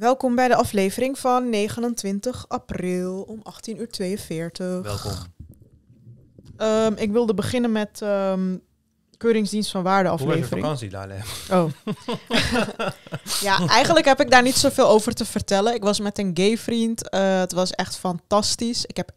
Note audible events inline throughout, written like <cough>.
Welkom bij de aflevering van 29 april om 18.42 uur. 42. Welkom. Ehm, ik wilde beginnen met ehm, Keuringsdienst van Waarde aflevering. Hoe vakantie, Lale? Oh. <laughs> ja, eigenlijk heb ik daar niet zoveel over te vertellen. Ik was met een gay vriend. Eh, het was echt fantastisch. Ik heb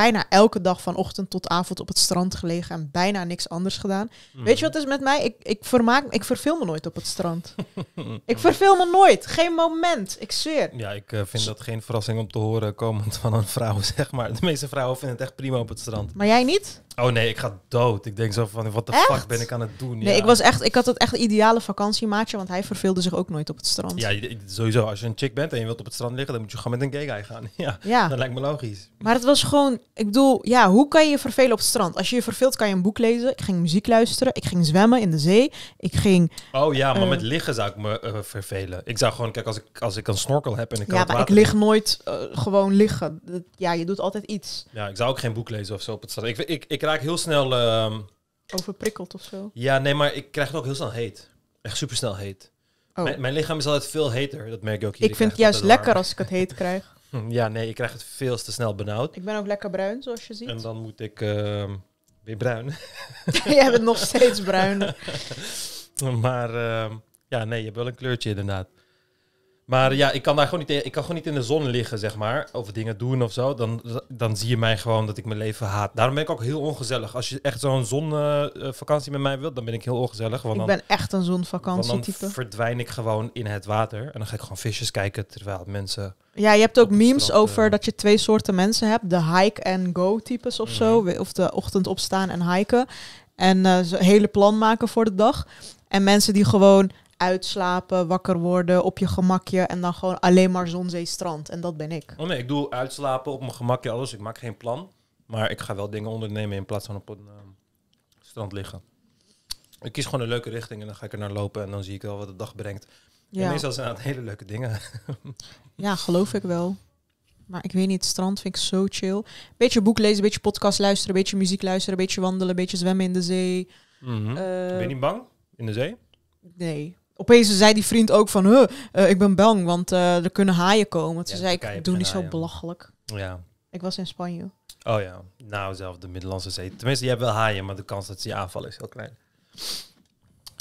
bijna elke dag van ochtend tot avond op het strand gelegen en bijna niks anders gedaan. Weet je mhm. wat is met mij? Ik, ik, vermaak, ik verveel me nooit op het strand. <laughs> ik verveel me nooit. Geen moment. Ik zweer. Ja, ik eh, vind dat geen verrassing om te horen komend van een vrouw, <laughs> zeg maar. De meeste vrouwen vinden het echt prima op het strand. Maar jij niet? Oh nee, ik ga dood. Ik denk zo van, wat de fuck ben ik aan het doen? Nee, ik, was echt, ik had het echt ideale vakantiemaatje, want hij verveelde zich ook nooit op het strand. Ja, sowieso. Als je een chick bent en je wilt op het strand liggen, dan moet je gewoon met een gay gaan. <laughs> Ja, ja. dat lijkt me logisch. Maar het was gewoon ik bedoel, ja, hoe kan je je vervelen op het strand? Als je je verveelt, kan je een boek lezen. Ik ging muziek luisteren. Ik ging zwemmen in de zee. Ik ging. Oh ja, maar met eh, liggen zou ik me eh, vervelen. Ik zou gewoon, kijk, als ik, als ik een snorkel heb en ik kan. Ja, maar ik lig nooit eh, gewoon liggen. Ja, je doet altijd iets. Ja, ik zou ook geen boek lezen of zo op het strand. Ik, ik, ik raak heel snel. Ehm, Overprikkeld of zo. Ja, nee, maar ik krijg het ook heel snel heet. Echt super snel heet. Oh. Mijn, lichaam is altijd veel heter. Dat merk je ook hier. Ik, ik vind het juist lekker als ik het heet krijg. <laughs> Hm, ja, nee, ik krijg het veel te snel benauwd. Ik ben ook lekker bruin, zoals je ziet. En dan moet ik ehm, weer bruin. <laughs> Jij bent nog steeds bruin. <laughs> maar ehm, ja, nee, je hebt wel een kleurtje inderdaad. Maar ja, ik kan daar gewoon niet, ik kan gewoon niet in de zon liggen, zeg maar. Of dingen doen of zo. Dan, dan zie je mij gewoon dat ik mijn leven haat. Daarom ben ik ook heel ongezellig. Als je echt zo'n zonvakantie met mij wilt, dan ben ik heel ongezellig. Want ik ben echt een zonvakantietype. Dan verdwijn ik gewoon in het water. En dan ga ik gewoon visjes kijken terwijl mensen... Ja, je hebt ook memes over eh, dat je twee soorten mensen hebt. De hike-and-go-types of zo. Mhm. Of de ochtend opstaan en hiken. En uh, hele plan maken voor de dag. En mensen die gewoon uitslapen, wakker worden, op je gemakje en dan gewoon alleen maar zon, zee, strand. En dat ben ik. Oh nee, ik doe uitslapen op mijn gemakje, alles. Ik maak geen plan. Maar ik ga wel dingen ondernemen in plaats van op een ehm, strand liggen. Ik kies gewoon een leuke richting en dan ga ik er naar lopen en dan zie ik wel wat de dag brengt. Ja. En meestal zijn het hele leuke dingen. <laughs> ja, geloof ik wel. Maar ik weet niet, het strand vind ik zo chill. Beetje boek lezen, beetje podcast luisteren, beetje muziek luisteren, beetje wandelen, beetje zwemmen in de zee. Mhm. Eh, ben je niet bang in de zee? Nee opeens zei die vriend ook van, huh, eh, ik ben bang, want eh, er kunnen haaien komen. Ze zei ik, doe niet zo belachelijk. Ja. Ik was in Spanje. Oh ja, nou zelf de Middellandse Zee. Tenminste, je hebt wel haaien, maar de kans dat ze je aanvallen is heel klein.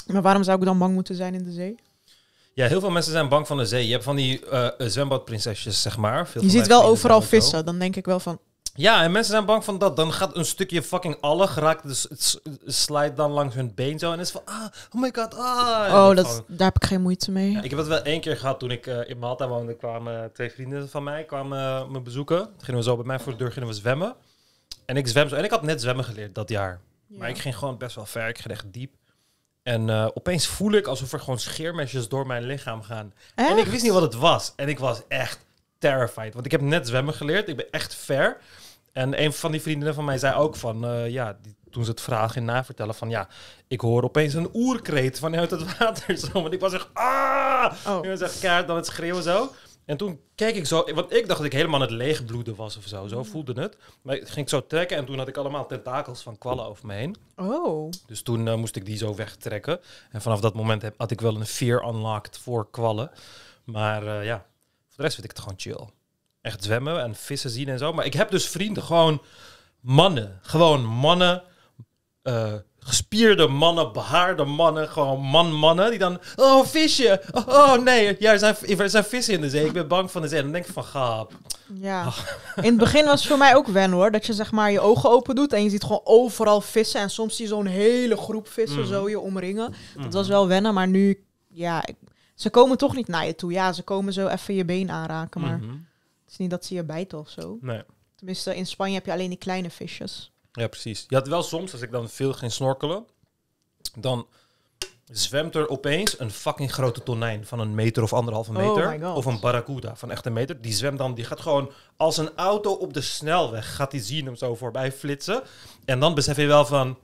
Maar waarom zou ik dan bang moeten zijn in de zee? Ja, heel veel mensen zijn bang van de zee. Je hebt van die uh, zwembadprinsesjes, zeg maar. Veel je ziet wel overal vissen. Dan denk ik wel van, ja, en mensen zijn bang van dat. Dan gaat een stukje fucking alle geraakt. dus het slijt dan langs hun been zo. En is van, ah, oh my god, ah. oh, dat, daar heb ik geen moeite mee. ik heb dat wel één keer gehad toen ik eh, in Malta woonde. kwamen twee vrienden van mij kwamen eh, me bezoeken. gingen we zo bij mij voor de deur gingen we zwemmen. En ik zwem zo. En ik had net zwemmen geleerd dat jaar. Maar ik ging gewoon best wel ver. Ik ging echt diep. En eh, opeens voel ik alsof er gewoon scheermesjes door mijn lichaam gaan. En ik wist niet wat het was. En ik was echt terrified. Want ik heb net zwemmen geleerd. Ik ben echt ver. En een van die vriendinnen van mij zei ook van, eh, ja, toen ze het vragen in navertellen van, ja, ik hoor opeens een oerkreet vanuit het water. Zo, want ik was echt, ah! Oh. Ik was echt kaart dan het schreeuwen zo. En toen keek ik zo, want ik dacht dat ik helemaal het leegbloeden was of zo. Zo mm. voelde het. Maar ik ging zo trekken en toen had ik allemaal tentakels van kwallen over me heen. Oh. Dus toen eh, moest ik die zo wegtrekken. En vanaf dat moment heb, had ik wel een fear unlocked voor kwallen. Maar eh, ja, voor de rest vind ik het gewoon chill echt zwemmen en vissen zien en zo. Maar ik heb dus vrienden, gewoon mannen. Gewoon mannen. Eh, gespierde mannen, behaarde mannen, gewoon man-mannen. Die dan, oh visje, oh, oh nee, ja, er, zijn, er zijn vissen in de zee. Ik ben bang van de zee. En dan denk ik van, gaap. Ja, ah. in het begin was het voor mij ook wen hoor. Dat je zeg maar je ogen open doet en je ziet gewoon overal vissen. En soms zie je zo'n hele groep vissen mm. zo je omringen. Dat was mm. wel wennen, maar nu, ja, ze komen toch niet naar je toe. Ja, ze komen zo even je been aanraken, maar... Mhm is niet dat ze je bijten of zo. Nee. Tenminste, in Spanje heb je alleen die kleine visjes. Ja, precies. Je had wel soms, als ik dan veel ging snorkelen, dan zwemt er opeens een fucking grote tonijn van een meter of anderhalve oh meter. Oh of een barracuda van echt een meter. Die zwemt dan, die gaat gewoon als een auto op de snelweg, gaat die zien hem zo voorbij flitsen. En dan besef je wel van,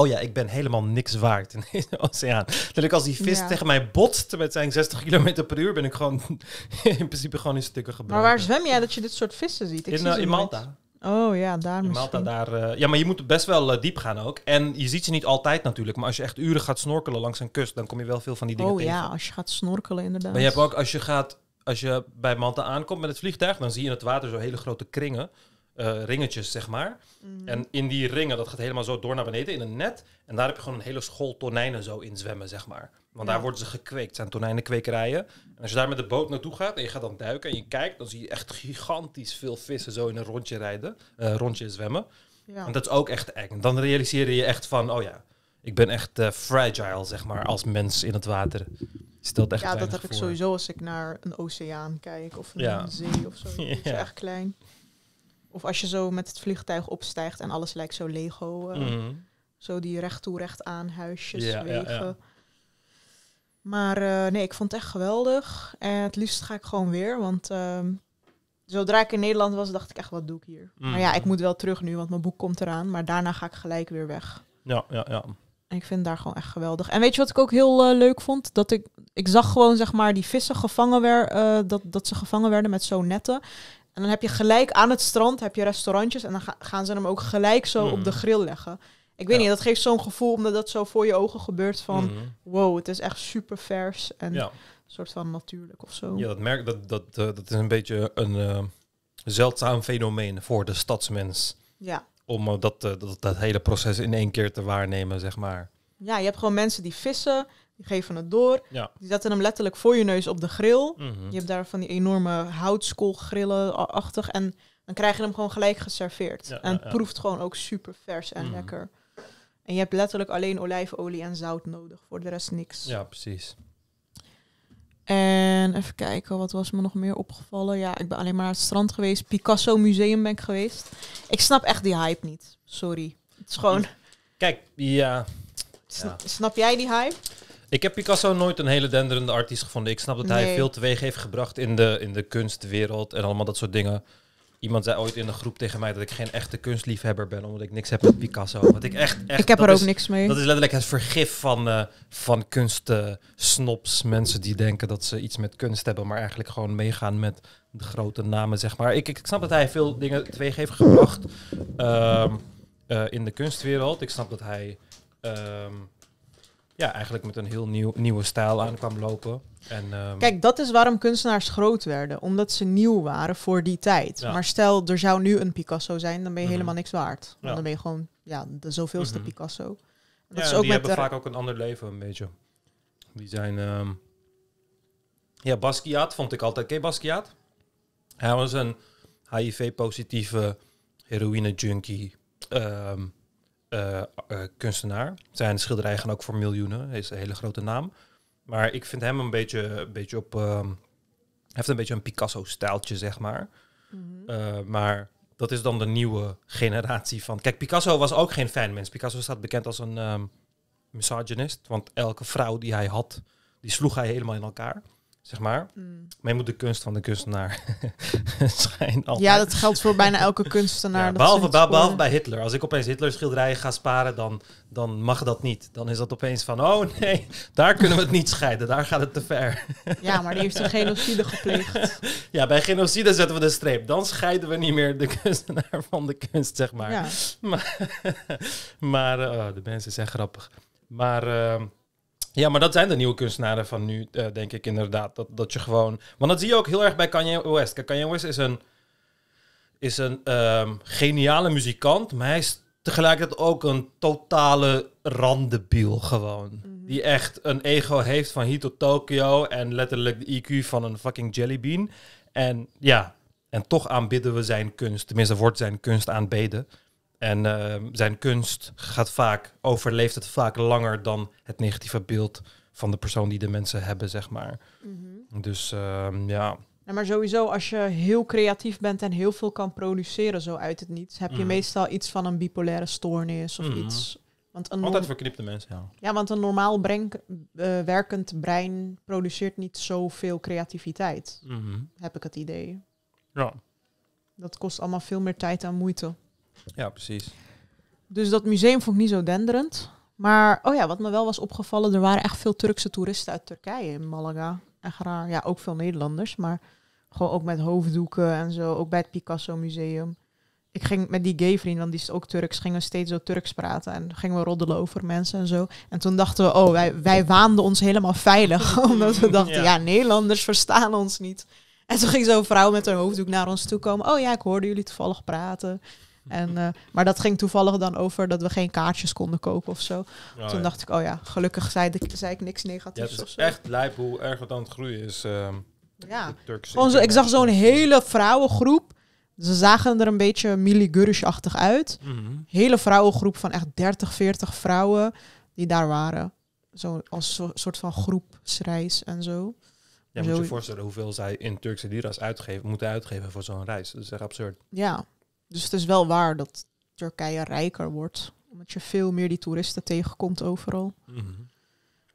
oh ja, ik ben helemaal niks waard in deze <laughs> oceaan. als die vis tegen mij botst met zijn 60 km per uur, ben ik gewoon <laughs> in principe gewoon in stukken gebroken. Maar waar zwem jij dat je dit soort vissen ziet? Ik in, zie eh, Malta. Oh ja, daar in Malta, daar, eh, ja, maar je moet best wel eh, diep gaan ook. En je ziet ze niet altijd natuurlijk. Maar als je echt uren gaat snorkelen langs een kust, dan kom je wel veel van die dingen tegen. Oh ja, als je gaat snorkelen inderdaad. Maar je hebt ook, als je, gaat, als je bij Malta aankomt met het vliegtuig, dan zie je in het water zo hele grote kringen. Eh, ringetjes, zeg maar. Mhm. En in die ringen, dat gaat helemaal zo door naar beneden in een net. En daar heb je gewoon een hele school tonijnen zo in zwemmen, zeg maar. Want daar worden ze gekweekt, het zijn tonijnenkwekerijen. En als je daar met de boot naartoe gaat en je gaat dan duiken en je kijkt, dan zie je echt gigantisch veel vissen zo in een rondje rijden, uh, rondje zwemmen. Ja. En dat is ook echt eng. Dan realiseer je echt van, oh ja, ik ben echt eh, fragile, zeg maar, als mens in het water. Stelt echt ja, dat heb ik sowieso als ik naar een oceaan kijk of een ja. zee of zo. Dat is <laughs> echt klein. Of als je zo met het vliegtuig opstijgt en alles lijkt zo Lego. Eh, mhm. Zo die recht toe, recht aan huisjes, ja, wegen. Maar eh, nee, ik vond het echt geweldig. En het liefst ga ik gewoon weer, want ehm, zodra ik in Nederland was, dacht ik echt, wat doe ik hier? Maar ja, ik mhm. moet wel terug nu, want mijn boek komt eraan. Maar daarna ga ik gelijk weer weg. Ja, ja, ja. En ik vind daar gewoon echt geweldig. En weet je wat ik ook heel eh, leuk vond? Dat ik, ik zag gewoon, zeg maar, die vissen gevangen werden, dat, dat ze gevangen werden met zo'n netten. En dan heb je gelijk aan het strand heb je restaurantjes en dan gaan ze hem ook gelijk zo op de mm. grill leggen. Ik weet niet, dat geeft zo'n gevoel omdat dat zo voor je ogen gebeurt van mm-hmm. wow, het is echt super vers en een soort van natuurlijk of zo. Ja, dat merk dat dat eh, dat is een beetje een eh, zeldzaam fenomeen voor de stadsmens. Ja. Om eh, dat, dat dat hele proces in één keer te waarnemen, zeg maar. Ja, je hebt gewoon mensen die vissen, die geven het door. Die zetten hem letterlijk voor je neus op de grill. Mhm. Je hebt daar van die enorme houtskoolgrillen-achtig. En dan krijg je hem gewoon gelijk geserveerd. en proeft gewoon ook super vers en mhm. lekker. En je hebt letterlijk alleen olijfolie en zout nodig. Voor de rest niks. Ja, precies. En even kijken, wat was me nog meer opgevallen? Ja, ik ben alleen maar naar het strand geweest. Picasso Museum ben ik geweest. Ik snap echt die hype niet. Sorry. Het is gewoon... Kijk, ja. ja. Snap jij die hype? Ik heb Picasso nooit een hele denderende artiest gevonden. Ik snap dat hij veel teweeg heeft gebracht in de, in de kunstwereld en allemaal dat soort dingen. Iemand zei ooit in de groep tegen mij dat ik geen echte kunstliefhebber ben, omdat ik niks heb met Picasso. Want ik echt, Ik heb er ook niks mee. Dat is letterlijk het vergif van, uh, van kunstsnops. mensen die denken dat ze iets met kunst hebben, maar eigenlijk gewoon meegaan met de grote namen, zeg maar. Ik, ik, snap dat hij veel dingen teweeg heeft gebracht ehm, eh, in de kunstwereld. Ik snap dat hij. Ehm, ja, eigenlijk met een heel nieuw, nieuwe stijl aan kwam lopen. En, ehm, Kijk, dat is waarom kunstenaars groot werden. Omdat ze nieuw waren voor die tijd. Maar stel, er zou nu een Picasso zijn, dan ben je mhm. helemaal niks waard. Dan ben je gewoon ja, de zoveelste mhm. Picasso. Dat ja, is ook die hebben vaak ook een ander leven, een beetje. Die zijn... Ehm, ja, Basquiat vond ik altijd. Ken Basquiat? Hij was een HIV-positieve heroïne-junkie. Ehm, eh, eh, kunstenaar. Zijn schilderij gaan ook voor miljoenen. Hij is een hele grote naam. Maar ik vind hem een beetje, een beetje op. Ehm, hij heeft een beetje een Picasso-stijltje, zeg maar. Mhm. Eh, maar dat is dan de nieuwe generatie van. Kijk, Picasso was ook geen mens Picasso staat bekend als een um, misogynist. Want elke vrouw die hij had, die sloeg hij helemaal in elkaar zeg maar. Mm. je moet de kunst van de kunstenaar <laughs> schijn altijd. Ja, dat geldt voor bijna elke kunstenaar. Ja, behalve, bij Hitler. Als ik opeens Hitler schilderijen ga sparen, dan, dan mag dat niet. Dan is dat opeens van, oh nee, daar kunnen we het niet scheiden. Daar gaat het te ver. ja, maar die heeft een genocide gepleegd. <laughs> ja, bij genocide zetten we de streep. Dan scheiden we niet meer de kunstenaar van de kunst, zeg maar. Ja. <laughs> Maar, eh, oh, de mensen zijn grappig. Maar... Ehm, ja, maar dat zijn de nieuwe kunstenaren van nu, eh, denk ik inderdaad. Dat, dat je gewoon. Want dat zie je ook heel erg bij Kanye West. Kanye West is een, is een ehm, geniale muzikant, maar hij is tegelijkertijd ook een totale randebiel gewoon. Mhm. Die echt een ego heeft van hier tot Tokio en letterlijk de IQ van een fucking jellybean. En ja, en toch aanbidden we zijn kunst. Tenminste, wordt zijn kunst aanbeden. En ehm, zijn kunst gaat vaak, overleeft het vaak langer dan het negatieve beeld van de persoon die de mensen hebben, zeg maar. Mhm. Dus ehm, ja. maar sowieso, als je heel creatief bent en heel veel kan produceren zo uit het niets, heb je mhm. meestal iets van een bipolaire stoornis of mhm. iets. Want een Altijd verknipte mensen, ja. Ja, want een normaal eh, werkend brein produceert niet zoveel creativiteit, heb ik het idee. Ja. Dat kost allemaal veel meer tijd en moeite. Ja, precies. Dus dat museum vond ik niet zo denderend. Maar, oh ja, wat me wel was opgevallen, er waren echt veel Turkse toeristen uit Turkije in Malaga. Echt raar. Ja, ook veel Nederlanders, maar gewoon ook met hoofddoeken en zo. Ook bij het Picasso Museum. Ik ging met die gay vriend, want die is ook Turks, gingen we steeds zo Turks praten. En gingen we roddelen over mensen en zo. En toen dachten we, oh, wij, wij waanden ons helemaal veilig. <laughs> omdat we dachten, ja. ja. Nederlanders verstaan ons niet. En toen ging zo'n vrouw met haar hoofddoek naar ons toe komen. Oh ja, ik hoorde jullie toevallig praten. En, eh, maar dat ging toevallig dan over dat we geen kaartjes konden kopen of zo. Oh, Toen dacht ik, oh ja, gelukkig zei, zei ik niks negatiefs. Ja, het is echt lijp hoe erg het aan het groeien is. Ehm, ja, zo, ik zag zo'n hele vrouwengroep. Ze zagen er een beetje miligurisch-achtig uit. Mhm. Hele vrouwengroep van echt 30, 40 vrouwen die daar waren. Zo, als soort van groepsreis en zo. Ja, moet je je voorstellen hoeveel zij in Turkse lira's uitgeven, moeten uitgeven voor zo'n reis. Dat is echt absurd. Ja, dus het is wel waar dat Turkije rijker wordt. Omdat je veel meer die toeristen tegenkomt overal. Mhm.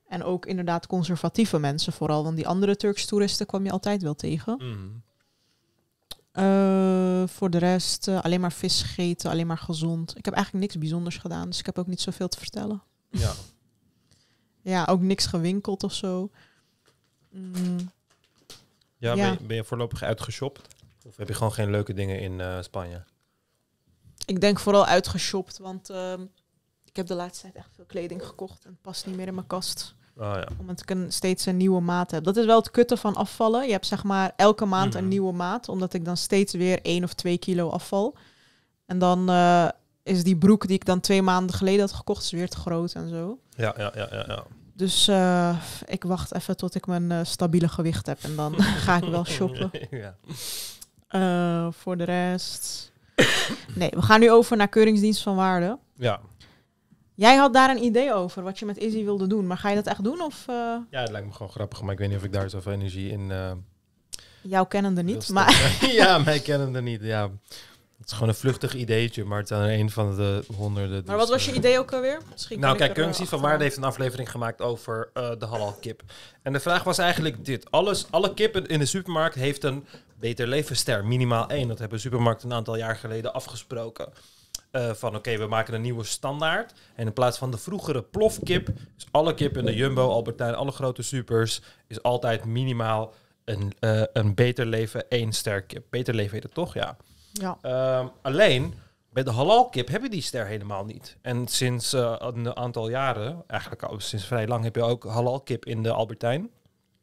En ook inderdaad conservatieve mensen vooral. Want die andere Turkse toeristen kwam je altijd wel tegen. Mhm. Eh, voor de rest eh, alleen maar vis gegeten, alleen maar gezond. Ik heb eigenlijk niks bijzonders gedaan. Dus ik heb ook niet zoveel te vertellen. Ja. <laughs> ja, ook niks gewinkeld of zo. Mm. Ja, Ben, je, voorlopig uitgeshopt? Of heb je gewoon geen leuke dingen in uh, Spanje? ik denk vooral uitgeshopt, want ehm, ik heb de laatste tijd echt veel kleding gekocht en het past niet meer in mijn kast. Ah, ja. Omdat ik een, steeds een nieuwe maat heb. Dat is wel het kutte van afvallen. Je hebt zeg maar elke maand een mhm. nieuwe maat, omdat ik dan steeds weer één of twee kilo afval. En dan eh, is die broek die ik dan twee maanden geleden had gekocht, weer te groot en zo. Ja, ja, ja, ja. ja. Dus eh, ik wacht even tot ik mijn eh, stabiele gewicht heb en dan <laughs> ga ik wel shoppen. <laughs> ja. voor de rest. <laughs> nee, we gaan nu over naar keuringsdienst van waarde. Ja. Jij had daar een idee over wat je met Izzy wilde doen, maar ga je dat echt doen? Of, eh? Ja, het lijkt me gewoon grappig, maar ik weet niet of ik daar zoveel energie in. Uh... Eh, Jouw kennende niet, maar. <laughs> ja, mij kennende niet, ja. Het is gewoon een vluchtig ideetje, maar het is aan een van de honderden. maar wat dus, was je eh, idee ook alweer? Misschien nou, kijk, Kunstie van Waarde heeft een aflevering gemaakt over de halal kip. En de vraag was eigenlijk dit: alles, alle kippen in de supermarkt heeft een Beter leven ster minimaal één. Dat hebben supermarkten een aantal jaar geleden afgesproken. Eh, van oké, we maken een nieuwe standaard. En in plaats van de vroegere plofkip, is alle kip in de Jumbo, Albertijn, alle grote supers, is altijd minimaal een, eh, een beter leven één ster kip. Beter leven heet het toch, ja. ja. Ehm, alleen, bij de halal kip heb je die ster helemaal niet. En sinds eh, een aantal jaren, eigenlijk al sinds vrij lang, heb je ook halal kip in de Albertijn.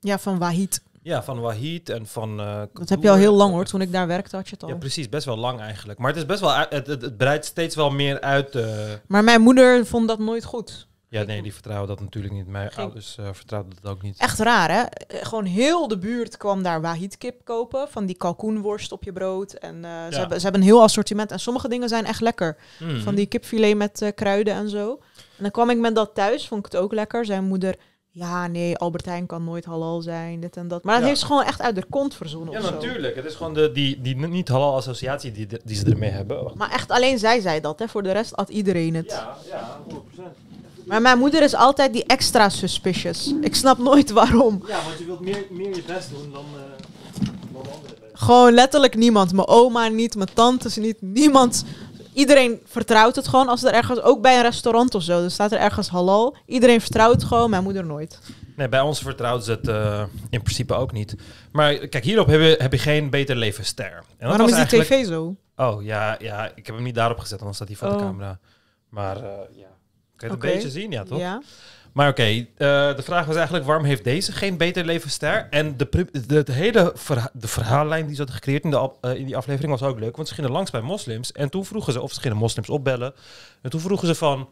Ja, van Wahid. Ja, van Wahid en van... Eh, dat heb je al heel lang hoor, toen ik daar werkte had je het al. Ja, precies, best wel lang eigenlijk. Maar het is best wel, het, het, breidt steeds wel meer uit. Eh, maar mijn moeder vond dat nooit goed. Ja, nee, die vertrouwen dat natuurlijk niet. Mijn ouders uh, eh, vertrouwden dat ook niet. Echt raar, hè? Gewoon heel de buurt kwam daar kip kopen. Van die kalkoenworst op je brood. En ze, hebben, ze hebben een heel assortiment. En sommige dingen zijn echt lekker. Hmm. Van die kipfilet met kruiden en zo. En dan kwam ik met dat thuis, vond ik het ook lekker. Zijn moeder ja, nee, Albert Heijn kan nooit halal zijn, dit en dat. Maar dat heeft ze gewoon echt uit de kont verzonnen. Ja, natuurlijk. Het is gewoon de, die, die niet-halal associatie die, die ze ermee hebben. Maar echt, alleen zij zei dat. Hè. Voor de rest had iedereen het. Ja, ja, 100%. Maar mijn moeder is altijd die extra suspicious. Ik snap nooit waarom. Ja, want je wilt meer, meer je best doen dan, eh, Gewoon letterlijk niemand. Mijn oma niet, mijn tantes niet, niemand iedereen vertrouwt het gewoon als er ergens, ook bij een restaurant of zo, dan staat er ergens halal. Iedereen vertrouwt het gewoon, mijn moeder nooit. Nee, bij ons vertrouwt ze het eh, in principe ook niet. Maar kijk, hierop heb je, heb je geen beter levensster. En dat Waarom is die tv zo? Oh ja, ja, ik heb hem niet daarop gezet, anders staat hij voor de oh. camera. Maar uh, ja, kun je het een beetje zien, ja toch? Ja. Maar oké, eh, de vraag was eigenlijk: waarom heeft deze geen beter levensster? En de, de, hele de verhaallijn die ze hadden gecreëerd in, de, eh, in die aflevering was ook leuk. Want ze gingen langs bij moslims. En toen vroegen ze, of ze gingen moslims opbellen. En toen vroegen ze van: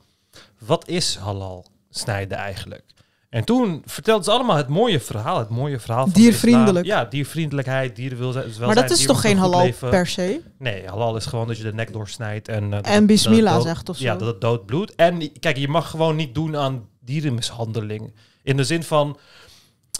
wat is halal snijden eigenlijk? En toen vertelden ze allemaal het mooie verhaal. Het mooie verhaal van Diervriendelijk. Ja, diervriendelijkheid, dierenwelzijn. maar dat is toch geen halal per se? Nee, halal is gewoon dat je de nek doorsnijdt. En, uh, en bismillah zegt of zo. Ja, dat het dood bloed. En kijk, je mag gewoon niet doen aan dierenmishandeling. In de zin van,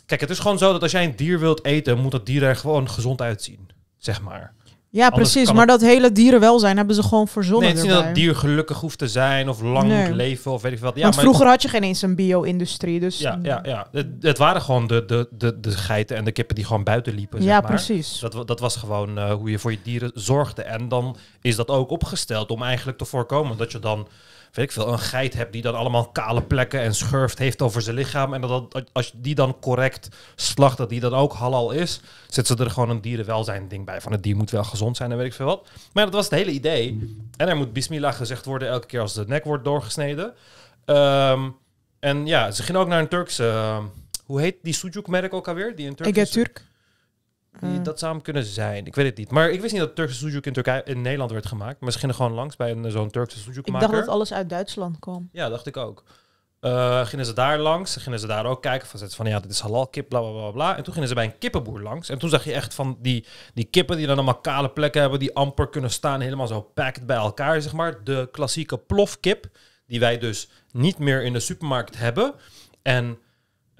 kijk, het is gewoon zo dat als jij een dier wilt eten, moet dat dier er gewoon gezond uitzien, zeg maar. Ja, precies. Maar dat hele dierenwelzijn hebben ze gewoon verzonnen. Nee, het niet dat dier gelukkig hoeft te zijn of lang leven of weet ik wat. Ja, maar vroeger had je geen eens een bio-industrie. Dus ja, ja, ja. Het, het, waren gewoon de, de, de, de geiten en de kippen die gewoon buiten liepen. Ja, maar. precies. Dat, dat was gewoon eh, hoe je voor je dieren zorgde. En dan is dat ook opgesteld om eigenlijk te voorkomen dat je dan weet ik veel, een geit hebt die dan allemaal kale plekken en schurft heeft over zijn lichaam. En dat, als die dan correct slacht, dat die dan ook halal is, zet ze er gewoon een dierenwelzijn ding bij. Van het dier moet wel gezond zijn en weet ik veel wat. Maar dat was het hele idee. En er moet bismillah gezegd worden elke keer als de nek wordt doorgesneden. Ehm, en ja, ze gingen ook naar een Turkse... Eh, hoe heet die sujuk-merk ook alweer? Die in Turkse... Turk. Mm. dat zou hem kunnen zijn. Ik weet het niet. Maar ik wist niet dat Turkse sujuk in, Turkije, in Nederland werd gemaakt. Misschien gewoon langs bij zo'n Turkse sujukmaker. maken. Ik dacht dat alles uit Duitsland kwam. Ja, dacht ik ook. Eh, gingen ze daar langs, gingen ze daar ook kijken van, van ja, dit is halal kip, bla bla bla bla. En toen gingen ze bij een kippenboer langs. En toen zag je echt van die, die kippen die dan allemaal kale plekken hebben, die amper kunnen staan, helemaal zo packed bij elkaar, zeg maar. De klassieke plofkip, die wij dus niet meer in de supermarkt hebben. En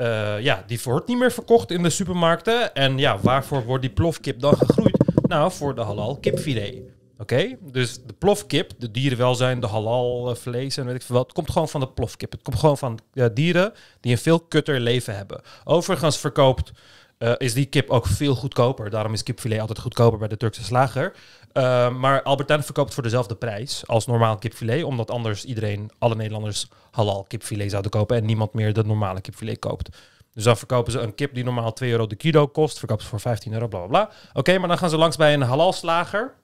eh, ja, die wordt niet meer verkocht in de supermarkten. En ja, waarvoor wordt die plofkip dan gegroeid? Nou, voor de halal kipfilet. Oké, dus de plofkip, de dierenwelzijn, de halal eh, vlees en weet ik veel wat, het komt gewoon van de plofkip. Het komt gewoon van dieren die een veel kutter leven hebben. Overigens verkoopt eh, is die kip ook veel goedkoper. Daarom is kipfilet altijd goedkoper bij de Turkse slager. Uh, maar Albertijn verkoopt voor dezelfde prijs als normaal kipfilet. Omdat anders iedereen, alle Nederlanders, halal kipfilet zouden kopen. En niemand meer de normale kipfilet koopt. Dus dan verkopen ze een kip die normaal 2 euro de kilo kost. Verkopen ze voor 15 euro, bla bla bla. Oké, maar dan gaan ze langs bij een halalslager.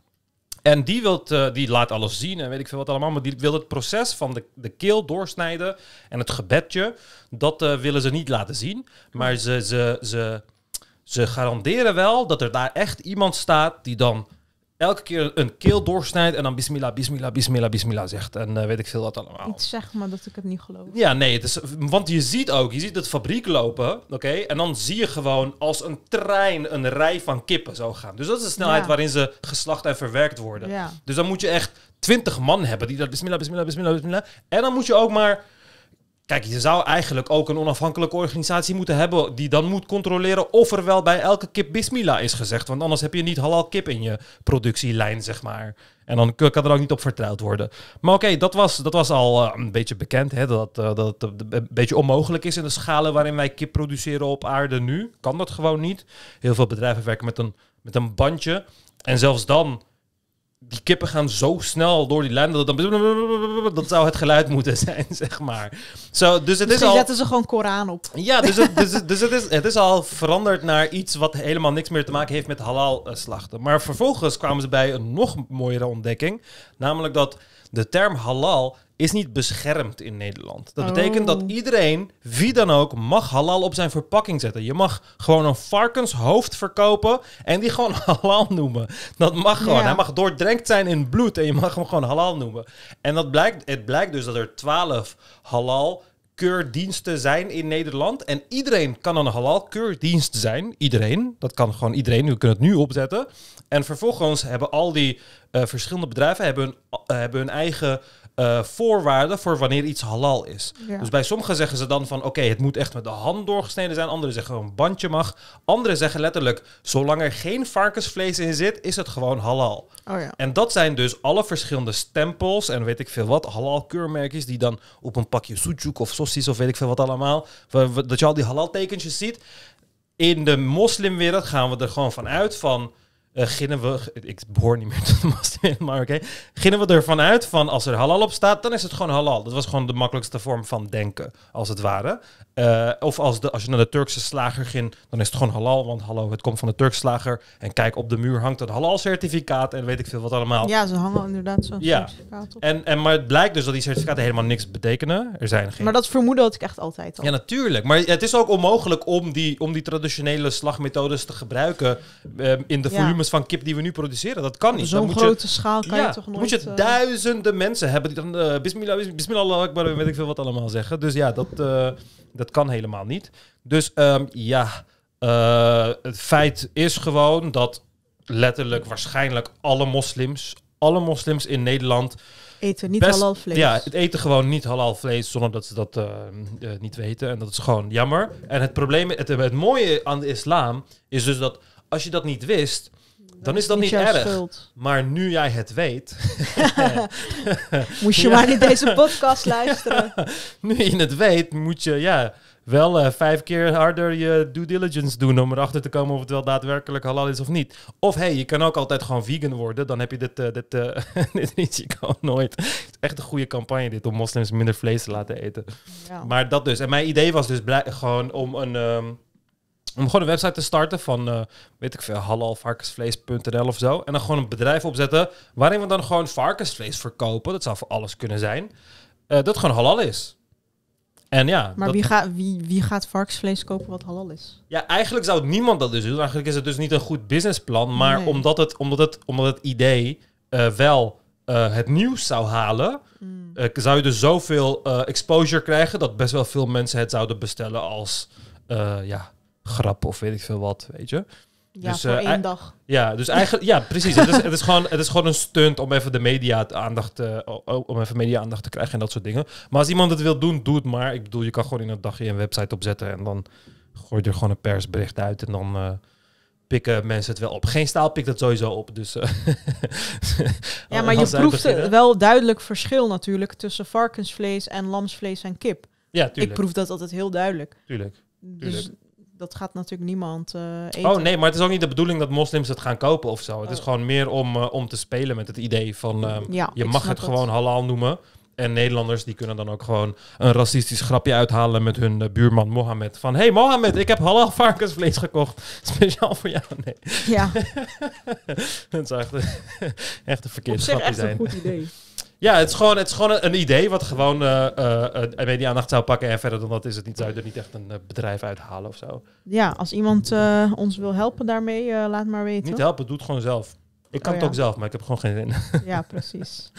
En die, wilt, eh, die laat alles zien en weet ik veel wat allemaal. Maar die wil het proces van de, de keel doorsnijden en het gebedje. Dat eh, willen ze niet laten zien. Maar ze, ze, ze, ze garanderen wel dat er daar echt iemand staat die dan elke keer een keel doorsnijdt en dan bismillah, bismillah, bismillah, bismillah zegt. En uh, weet ik veel wat allemaal. Ik zeg maar dat ik het niet geloof. Ja, nee. Het is, want je ziet ook, je ziet het fabriek lopen, oké? En dan zie je gewoon als een trein een rij van kippen zo gaan. Dus dat is de snelheid waarin ze geslacht en verwerkt worden. Ja. Dus dan moet je echt twintig man hebben die dat bismillah, bismillah, bismillah, bismillah. En dan moet je ook maar Kijk, je zou eigenlijk ook een onafhankelijke organisatie moeten hebben die dan moet controleren of er wel bij elke kip bismillah is gezegd. Want anders heb je niet halal kip in je productielijn, zeg maar. En dan kan er ook niet op vertrouwd worden. Maar oké, dat, was, dat was al eh, een beetje bekend, hè, dat, eh, dat het een beetje onmogelijk is in de schalen waarin wij kip produceren op aarde nu. Kan dat gewoon niet. Heel veel bedrijven werken met een, met een bandje. En zelfs dan die kippen gaan zo snel door die lijn dat het dan... Dat zou het geluid moeten <laughs> zijn, zeg maar. zo dus het is al... zetten ze gewoon Koran op. Ja, dus, het, dus, dus het, is, het is al veranderd naar iets wat helemaal niks meer te maken heeft met halal eh, slachten. Maar vervolgens kwamen ze bij een nog mooiere ontdekking. Namelijk dat de term halal is niet beschermd in Nederland. Dat betekent dat oh. iedereen, wie dan ook, mag halal op zijn verpakking zetten. Je mag gewoon een varkenshoofd verkopen en die gewoon <laughs> halal noemen. Dat mag gewoon. Hij mag doordrenkt zijn in bloed en je mag hem gewoon halal noemen. En dat blijkt, het blijkt dus dat er twaalf halal keurdiensten zijn in Nederland. En iedereen kan een halal keurdienst zijn. Iedereen. Dat kan gewoon iedereen. We kunnen het nu opzetten. En vervolgens hebben al die eh, verschillende bedrijven hebben eh, hebben hun eigen eh, voorwaarden voor wanneer iets halal is. Dus bij sommigen zeggen ze dan van oké, het moet echt met de hand doorgesneden zijn. Anderen zeggen een bandje mag. Anderen zeggen letterlijk, zolang er geen varkensvlees in zit, is het gewoon halal. Oh ja. En dat zijn dus alle verschillende stempels en weet ik veel wat, halal keurmerkjes die dan op een pakje soetjoek of sausjes of weet ik veel wat allemaal, dat je al die halal tekentjes ziet. In de moslimwereld gaan we er gewoon van uit van uh, ginnen we, ik behoor niet meer <laughs> tot de mastermind maar oké. Okay. Ginnen we ervan uit van als er halal op staat, dan is het gewoon halal. Dat was gewoon de makkelijkste vorm van denken, als het ware. Eh, of als, de, als je naar de Turkse slager ging, dan is het gewoon halal, want hallo, het komt van de Turkse slager. En kijk, op de muur hangt het halal-certificaat en weet ik veel wat allemaal. Ja, ze hangen inderdaad zo'n ja. certificaat op. En, en, maar het blijkt dus dat die certificaten helemaal niks betekenen. Er zijn geen... Maar dat vermoeden had ik echt altijd al. Ja, natuurlijk. Maar het is ook onmogelijk om die, om die traditionele slagmethodes te gebruiken eh, in de ja van kip die we nu produceren. Dat kan niet. Zo'n grote schaal kan je toch nooit... moet je eh, duizenden mensen hebben die dan uh, bismillah, bismillah, akbar, weet ik veel wat allemaal zeggen. Dus ja, dat, eh, dat kan helemaal niet. Dus ehm, ja, het feit is gewoon dat letterlijk waarschijnlijk alle moslims, alle moslims in Nederland eten niet halal vlees. Ja, het eten gewoon niet halal vlees zonder dat ze dat niet weten. En dat is gewoon jammer. En het probleem, het, het mooie aan de islam is dus dat als je dat niet wist, dan is dat niet, erg. Maar nu jij het weet. <laughs> <laughs> moest je maar niet deze podcast <laughs> luisteren. nu je het weet, moet je ja, wel eh, vijf keer harder je due diligence doen om erachter te komen of het wel daadwerkelijk halal is of niet. Of hey, je kan ook altijd gewoon vegan worden. Dan heb je dit, uh, dit, uh, dit risico nooit. Het is echt een goede campagne dit om moslims minder vlees te laten eten. Ja. Maar dat dus. En mijn idee was dus gewoon om een. Ehm, om gewoon een website te starten van, eh, weet ik veel, varkensvlees.nl of zo. En dan gewoon een bedrijf opzetten waarin we dan gewoon varkensvlees verkopen. Dat zou voor alles kunnen zijn. Eh, dat gewoon halal is. En ja, maar wie, gaat wie, wie gaat varkensvlees kopen wat halal is? Ja, eigenlijk zou niemand dat dus doen. Eigenlijk is het dus niet een goed businessplan. Maar omdat, het, omdat, het, omdat het idee eh, wel het nieuws zou halen, hmm. zou je dus zoveel exposure krijgen dat best wel veel mensen het zouden bestellen als ja, grap of weet ik veel wat, weet je. Ja, dus, voor eh, één dag. Ja, dus eigenlijk, ja, precies. het, is, het, is gewoon, het is gewoon een stunt om even de media aandacht, eh, om even media aandacht te krijgen en dat soort dingen. Maar als iemand het wil doen, doe het maar. Ik bedoel, je kan gewoon in een dagje een website opzetten en dan gooi je er gewoon een persbericht uit en dan eh, pikken mensen het wel op. Geen staal pikt het sowieso op, dus... <laughs> ja, maar je proeft wel duidelijk verschil natuurlijk tussen varkensvlees en lamsvlees en kip. Ja, tuurlijk. Ik proef dat altijd heel duidelijk. Tuurlijk. Dus tuurlijk. Dus dat gaat natuurlijk niemand uh, eten. Oh nee, maar het is ook niet de bedoeling dat moslims het gaan kopen of zo. Het is oh. gewoon meer om, eh, om te spelen met het idee van ehm, ja, je mag het gewoon halal noemen. En Nederlanders die kunnen dan ook gewoon een racistisch grapje uithalen met hun eh, buurman Mohammed. Van, hey Mohammed, ik heb halal varkensvlees gekocht. <laughs> Speciaal voor jou. Nee. Ja. <laughs> dat zou echt, een <laughs> verkeerd grapje zijn. is een goed idee. Ja, het is gewoon, het is gewoon een, idee wat gewoon uh, eh, uh, eh, uh, eh, aandacht zou pakken. En verder dan dat is het niet, zou je er niet echt een bedrijf uithalen of zo. Ja, als iemand ons wil helpen daarmee, laat maar weten. Niet helpen, doe het gewoon zelf. Ik kan oh het ook zelf, maar ik heb gewoon geen zin. <laughs> Ja, precies.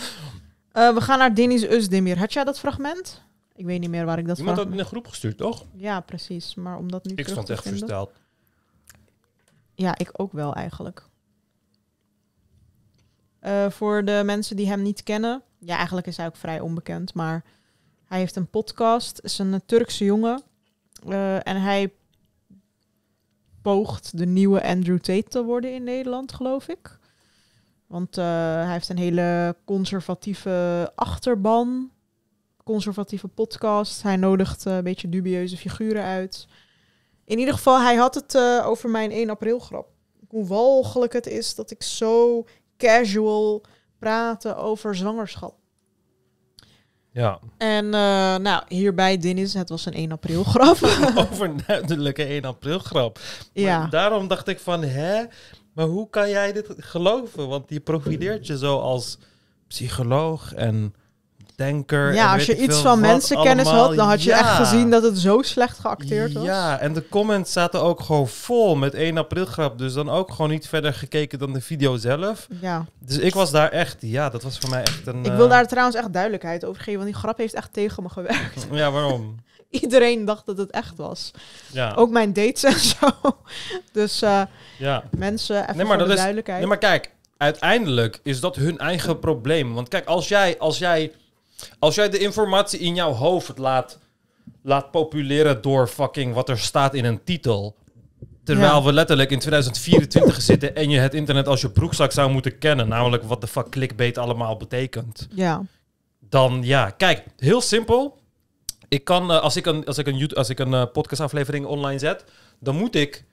we gaan naar Denis Usdemir. Had jij dat fragment? Ik weet niet meer waar ik dat Iemand had in een groep gestuurd, toch? Ja, precies. Maar omdat nu. Ik stond echt versteld. Ja, ik ook wel eigenlijk. Eh, voor de mensen die hem niet kennen. Ja, eigenlijk is hij ook vrij onbekend, maar hij heeft een podcast. Is een eh, Turkse jongen. Eh, en hij poogt de nieuwe Andrew Tate te worden in Nederland, geloof ik. Want hij heeft een hele conservatieve achterban, conservatieve podcast. Hij nodigt een beetje dubieuze figuren uit. In ieder geval, hij had het over mijn 1 april grap hoe walgelijk het is dat ik zo casual praten over zwangerschap. Ja. En eh, nou, hierbij Dennis, het was een 1 april grap. <laughs> Overduidelijke 1 april grap. ja. daarom dacht ik van, hè, maar hoe kan jij dit geloven? Want die profileert je zo als psycholoog en denker. Ja, als je iets van mensenkennis had, dan had je echt gezien dat het zo slecht geacteerd was. Ja, en de comments zaten ook gewoon vol met 1 april grap. Dus dan ook gewoon niet verder gekeken dan de video zelf. Ja. Dus ik was daar echt, ja, dat was voor mij echt een... Ik wil eh, daar trouwens echt duidelijkheid over geven, want die grap heeft echt tegen me gewerkt. Ja, waarom? <laughs> Iedereen dacht dat het echt was. Ja. Ook mijn dates en zo. <laughs> Dus eh, ja. mensen, even nee, maar dat duidelijkheid. Is, nee, maar kijk, uiteindelijk is dat hun eigen probleem. Want kijk, als jij, als jij als jij de informatie in jouw hoofd laat, laat populeren door fucking wat er staat in een titel. Terwijl we letterlijk in 2024 zitten en je het internet als je broekzak zou moeten kennen. Namelijk wat de fuck clickbait allemaal betekent. Ja. Dan ja, kijk, heel simpel. Ik kan, eh, als ik een, als ik een, als ik een eh, podcastaflevering online zet, dan moet ik.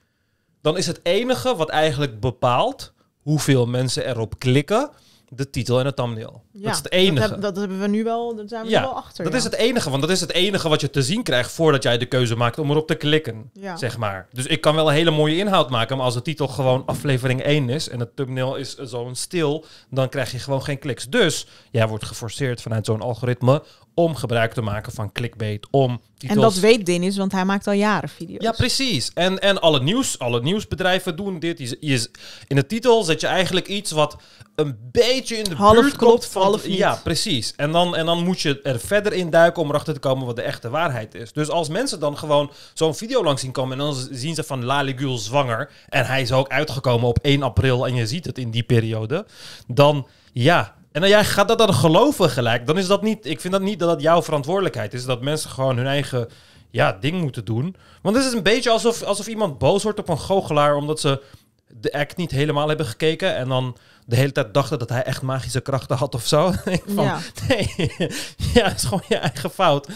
Dan is het enige wat eigenlijk bepaalt hoeveel mensen erop klikken de titel en het thumbnail. dat is het enige. Dat, dat, hebben we nu wel, daar zijn we wel achter. Dat is het enige, want dat is het enige wat je te zien krijgt voordat jij de keuze maakt om erop te klikken, zeg maar. Dus ik kan wel een hele mooie inhoud maken, maar als de titel gewoon aflevering 1 is en het thumbnail is zo'n stil, dan krijg je gewoon geen kliks. Dus jij wordt geforceerd vanuit zo'n algoritme om gebruik te maken van clickbait, om En dat weet Dennis, want hij maakt al jaren video's. Ja, precies. En, en alle, nieuws, alle nieuwsbedrijven doen dit. Je, je, in de titel zet je eigenlijk iets wat een beetje in de half buurt klopt, komt van... Half Ja, precies. En dan, en dan moet je er verder in duiken om erachter te komen wat de echte waarheid is. Dus als mensen dan gewoon zo'n video langs zien komen... en dan zien ze van Laligul zwanger... en hij is ook uitgekomen op 1 april en je ziet het in die periode... dan ja en dan jij gaat dat dan geloven gelijk. Dan is dat niet. Ik vind dat niet dat dat jouw verantwoordelijkheid is. Dat mensen gewoon hun eigen ja, ding moeten doen. Want het is een beetje alsof, alsof iemand boos wordt op een goochelaar. omdat ze de act niet helemaal hebben gekeken. En dan de hele tijd dachten dat hij echt magische krachten had of zo. <laughs> Van, ja. Nee, <laughs> ja, het is gewoon je eigen fout.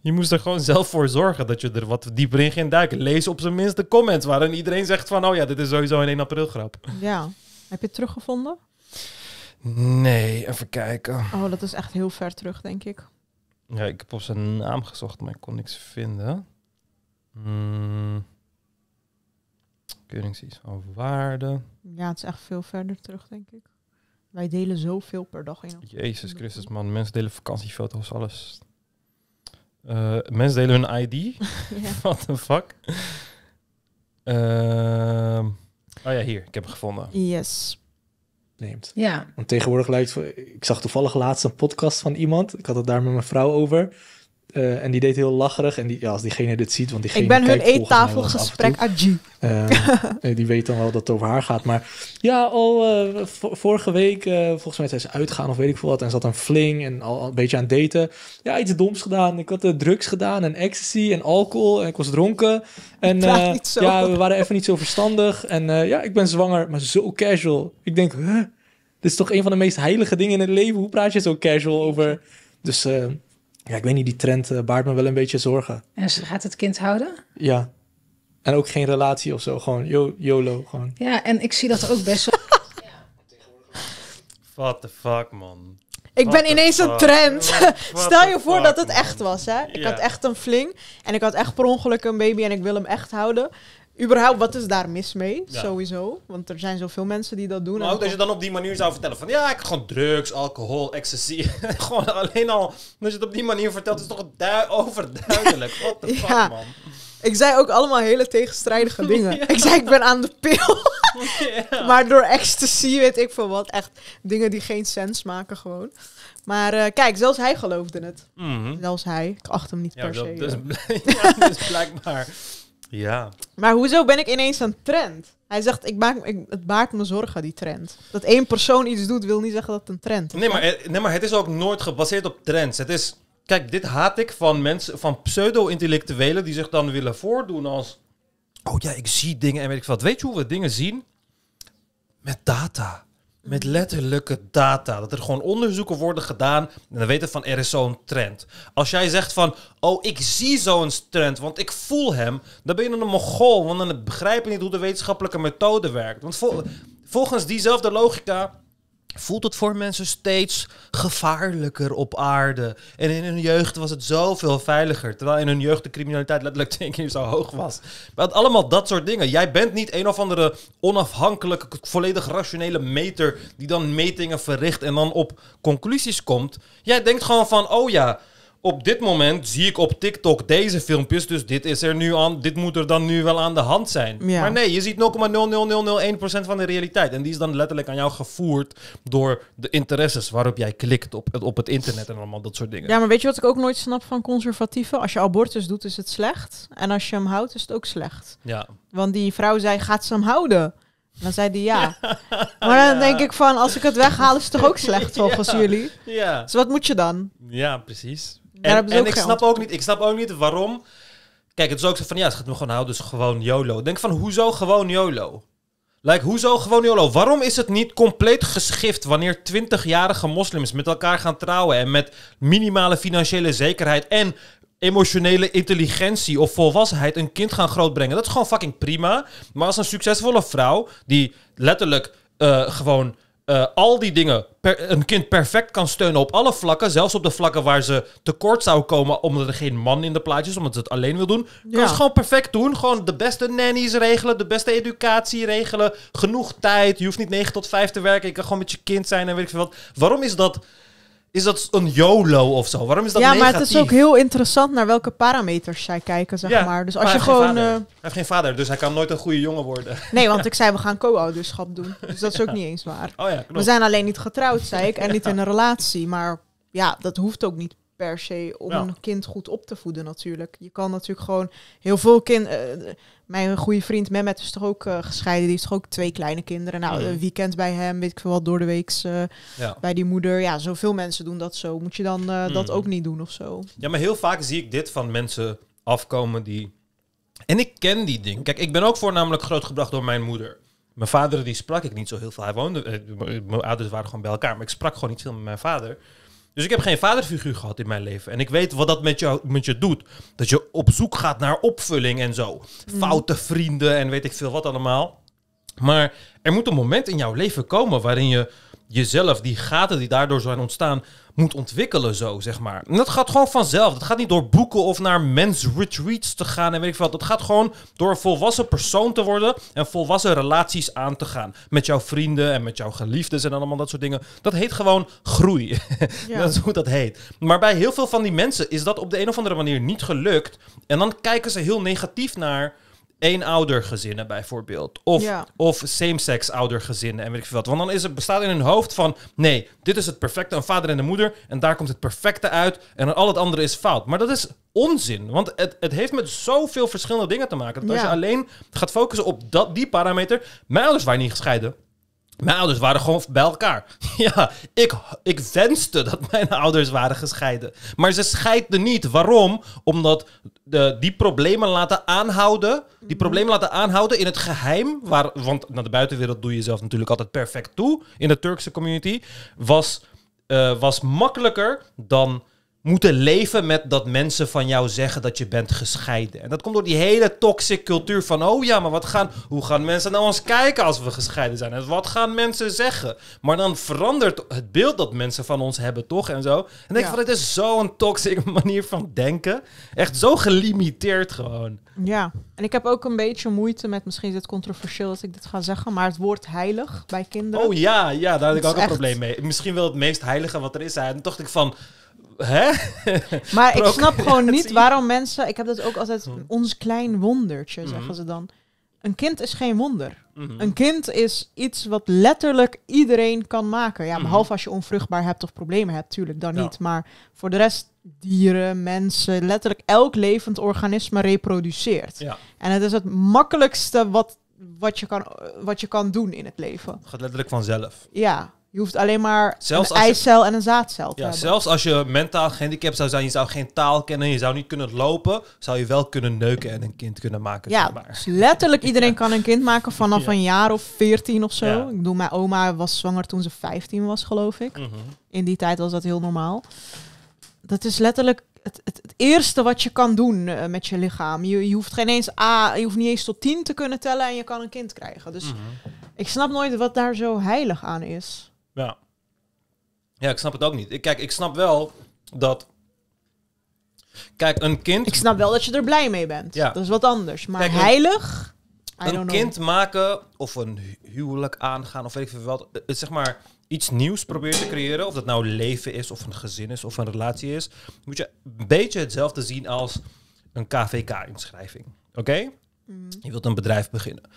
Je moest er gewoon zelf voor zorgen dat je er wat dieper in ging duiken. Lees op zijn minst de comments waarin iedereen zegt van... oh ja, dit is sowieso een 1 april grap. Ja. Heb je het teruggevonden? Nee, even kijken. Oh, dat is echt heel ver terug, denk ik. Ja, ik heb op zijn naam gezocht, maar ik kon niks vinden. Hmm. Keuringsdienst van waarde. Ja, het is echt veel verder terug, denk ik. Wij delen zoveel per dag in. Jezus Christus, man. Mensen delen vakantiefoto's, alles. Eh, mensen delen hun ID. <laughs> <laughs> What the fuck? Ehm, oh ja, hier. Ik heb hem gevonden. Yes neemt. Ja. Want tegenwoordig lijkt, ik zag toevallig laatst een podcast van iemand, ik had het daar met mijn vrouw over. Eh, en die deed heel lacherig. En die, ja, als diegene dit ziet, want diegene Ik ben hun eettafelgesprek eh, <laughs> die weet dan wel dat het over haar gaat. Maar ja, al eh, vorige week, volgens mij zijn ze uitgaan of weet ik veel wat. En zat een fling en al, een beetje aan het daten. Ja, iets doms gedaan. Ik had drugs gedaan en ecstasy en alcohol. En ik was dronken. En ja, we waren even niet zo verstandig. En ja, ik ben zwanger, maar zo casual. Ik denk, huh? Dit is toch een van de meest heilige dingen in het leven? Hoe praat je zo casual over? Dus ja, ik weet niet, die trend eh, baart me wel een beetje zorgen. En ze gaat het kind houden? Ja. En ook geen relatie of zo, gewoon yo, YOLO. Gewoon. Ja, en ik zie dat ook best wel. <laughs> What the fuck, man. Ik ben ineens een trend. <laughs> Stel je voor dat het echt was, hè? Ik had echt een fling en ik had echt per ongeluk een baby en ik wil hem echt houden überhaupt, wat is daar mis mee? Sowieso. Want er zijn zoveel mensen die dat doen. Maar ook als je dan op die manier zou vertellen van... Ja, ik heb gewoon drugs, alcohol, ecstasy. <laughs> gewoon alleen al... Als je het op die manier vertelt, is het toch overduidelijk. What the <laughs> fuck, man. Ik zei ook allemaal hele tegenstrijdige <laughs> dingen. Ik zei, ik ben aan de pil. maar door ecstasy weet ik veel wat. Echt dingen die geen sens maken gewoon. Maar eh, kijk, zelfs hij geloofde het. Mhm. Zelfs hij. Ik acht hem niet per dat, se. Dus, eh. dus blijkbaar... Ja. Maar hoezo ben ik ineens een trend? Hij zegt, ik maak, ik, het baart me zorgen, die trend. Dat één persoon iets doet, wil niet zeggen dat het een trend is. Nee maar, eh, nee, maar het is ook nooit gebaseerd op trends. Het is, kijk, dit haat ik van mensen, van pseudo-intellectuelen die zich dan willen voordoen als... Oh ja, ik zie dingen en weet ik wat. Weet je hoe we dingen zien? Met data. Met letterlijke data. Dat er gewoon onderzoeken worden gedaan. En dan weten van er is zo'n trend. Als jij zegt van, oh ik zie zo'n trend, want ik voel hem. Dan ben je een mogol, want dan begrijp je niet hoe de wetenschappelijke methode werkt. Want volgens diezelfde logica voelt het voor mensen steeds gevaarlijker op aarde. En in hun jeugd was het zoveel veiliger. Terwijl in hun jeugd de criminaliteit letterlijk <laughs> twee keer zo hoog was. Maar allemaal dat soort dingen. Jij bent niet een of andere onafhankelijke, volledig rationele meter... die dan metingen verricht en dan op conclusies komt. Jij denkt gewoon van, oh ja op dit moment zie ik op TikTok deze filmpjes. Dus dit is er nu aan. Dit moet er dan nu wel aan de hand zijn. Maar nee, je ziet 0,00001% van de realiteit. En die is dan letterlijk aan jou gevoerd door de interesses waarop jij klikt op het, op het internet en allemaal dat soort dingen. Ja, maar weet je wat ik ook nooit snap van conservatieven? Als je abortus doet, is het slecht. En als je hem houdt, is het ook slecht. Ja. Want die vrouw zei: gaat ze hem houden? Dan zei die: ja. <laughs> Maar dan denk ik van, als ik het weghaal, is het toch ook slecht <laughs> volgens jullie? Ja. Dus wat moet je dan? Ja, precies. En, ik, snap ook niet, ik snap ook niet waarom. Kijk, het is ook zo van ja, het gaat me gewoon houden, dus gewoon YOLO. Denk van hoezo gewoon YOLO? Like, hoezo gewoon YOLO? Waarom is het niet compleet geschift wanneer 20-jarige moslims met elkaar gaan trouwen en met minimale financiële zekerheid en emotionele intelligentie of volwassenheid een kind gaan grootbrengen? Dat is gewoon fucking prima. Maar als een succesvolle vrouw die letterlijk eh, gewoon eh, al die dingen een kind perfect kan steunen op alle vlakken, zelfs op de vlakken waar ze tekort zou komen omdat er geen man in de plaatjes is, omdat ze het alleen wil doen, kan ze gewoon perfect doen. Gewoon de beste nannies regelen, de beste educatie regelen, genoeg tijd, je hoeft niet 9 tot 5 te werken, je kan gewoon met je kind zijn en weet ik veel wat. Waarom is dat is dat een YOLO of zo? Waarom is dat ja, maar het is ook heel interessant naar welke parameters zij kijken, zeg ja, maar. Dus als je gewoon... Eh, hij heeft geen vader, dus hij kan nooit een goede jongen worden. Nee, want <laughs> ik zei, we gaan co-ouderschap doen. Dus dat is ook niet eens waar. <laughs> Oh we zijn alleen niet getrouwd, zei ik, en niet in een <laughs> relatie. Maar ja, dat hoeft ook niet per se om een kind goed op te voeden natuurlijk. Je kan natuurlijk gewoon heel veel kinderen... Eh, mijn goede vriend Mehmet is toch ook eh, gescheiden. Die heeft ook twee kleine kinderen. Nou, mm. een weekend bij hem, weet ik veel wat, door de week eh, bij die moeder. Ja, zoveel mensen doen dat zo. Moet je dan mm. dat ook niet doen of zo? Ja, maar heel vaak zie ik dit van mensen afkomen die... En ik ken die dingen. Kijk, ik ben ook voornamelijk grootgebracht door mijn moeder. Mijn vader, die sprak ik niet zo heel veel. Hij woonde... mijn ouders waren gewoon bij elkaar. Maar ik sprak gewoon niet veel met mijn vader... Dus ik heb geen vaderfiguur gehad in mijn leven. En ik weet wat dat met, jou, met je doet. Dat je op zoek gaat naar opvulling en zo. Mm. Foute vrienden en weet ik veel wat allemaal. Maar er moet een moment in jouw leven komen waarin je jezelf, die gaten die daardoor zijn ontstaan, moet ontwikkelen zo, zeg maar. En dat gaat gewoon vanzelf. Dat gaat niet door boeken of naar mens retreats te gaan en weet ik wat. Dat gaat gewoon door een volwassen persoon te worden en volwassen relaties aan te gaan. Met jouw vrienden en met jouw geliefdes en allemaal dat soort dingen. Dat heet gewoon groei. <laughs> dat is hoe dat heet. Maar bij heel veel van die mensen is dat op de een of andere manier niet gelukt. En dan kijken ze heel negatief naar eenoudergezinnen bijvoorbeeld. Of, ja. of same-sex oudergezinnen en weet ik veel wat. Want dan is het, bestaat in hun hoofd van... nee, dit is het perfecte, een vader en een moeder... en daar komt het perfecte uit en al het andere is fout. Maar dat is onzin, want het, het heeft met zoveel verschillende dingen te maken. Dat als je alleen gaat focussen op dat, die parameter... mijn ouders waren niet gescheiden... Mijn ouders waren gewoon bij elkaar. <laughs> ja, ik, ik wenste dat mijn ouders waren gescheiden. Maar ze scheiden niet. Waarom? Omdat de, die problemen laten aanhouden. Die mhm. problemen laten aanhouden in het geheim. Waar, want naar de buitenwereld doe je zelf natuurlijk altijd perfect toe. In de Turkse community. Was, eh, was makkelijker dan moeten leven met dat mensen van jou zeggen dat je bent gescheiden. En dat komt door die hele toxic cultuur van, oh ja, maar wat gaan, hoe gaan mensen naar ons kijken als we gescheiden zijn? En wat gaan mensen zeggen? Maar dan verandert het beeld dat mensen van ons hebben toch en zo. En ik van, het is zo'n toxic <laughs> manier van denken. Echt zo gelimiteerd gewoon. Ja, en ik heb ook een beetje moeite met, misschien is het controversieel als ik dit ga zeggen, maar het woord heilig bij kinderen. Oh ja, ja daar heb ik ook een probleem mee. Misschien wel het meest heilige wat er is. En toch dacht ik van, hè? Maar ik snap gewoon <laughs> niet waarom mensen... Ik heb dat ook altijd... Hm. Ons klein wondertje, hm. zeggen ze dan. Een kind is geen wonder. Hm. Een kind is iets wat letterlijk iedereen kan maken. Ja, behalve als je onvruchtbaar hebt of problemen hebt, tuurlijk dan niet. Maar voor de rest, dieren, mensen, letterlijk elk levend organisme reproduceert. Ja. En het is het makkelijkste wat, wat, je kan, wat je kan doen in het leven. Het gaat letterlijk vanzelf. Ja. Je hoeft alleen maar zelfs een eicel en een zaadcel te ja, Zelfs als je mentaal gehandicapt zou zijn, je zou geen taal kennen, je zou niet kunnen lopen, zou je wel kunnen neuken en een kind kunnen maken. Ja, maar. Dus letterlijk iedereen kan een kind maken vanaf een jaar of veertien of zo. Ik bedoel, mijn oma was zwanger toen ze vijftien was, geloof ik. Mhm. In die tijd was dat heel normaal. Dat is letterlijk het, het, eerste wat je kan doen eh, met je lichaam. Je, je hoeft geen eens A, je hoeft niet eens tot tien te kunnen tellen en je kan een kind krijgen. Dus mhm. ik snap nooit wat daar zo heilig aan is. Ja. Ja, ik snap het ook niet. Ik, kijk, ik snap wel dat... Kijk, een kind... Ik snap wel dat je er blij mee bent. Ja. Dat is wat anders. Maar heilig... een kind maken of een huwelijk aangaan of weet ik veel wat. Eh, eh, zeg maar iets nieuws proberen te creëren. Of dat nou leven is of een gezin is of een relatie is. Moet je een beetje hetzelfde zien als een KVK-inschrijving. Oké? Mm. Je wilt een bedrijf beginnen.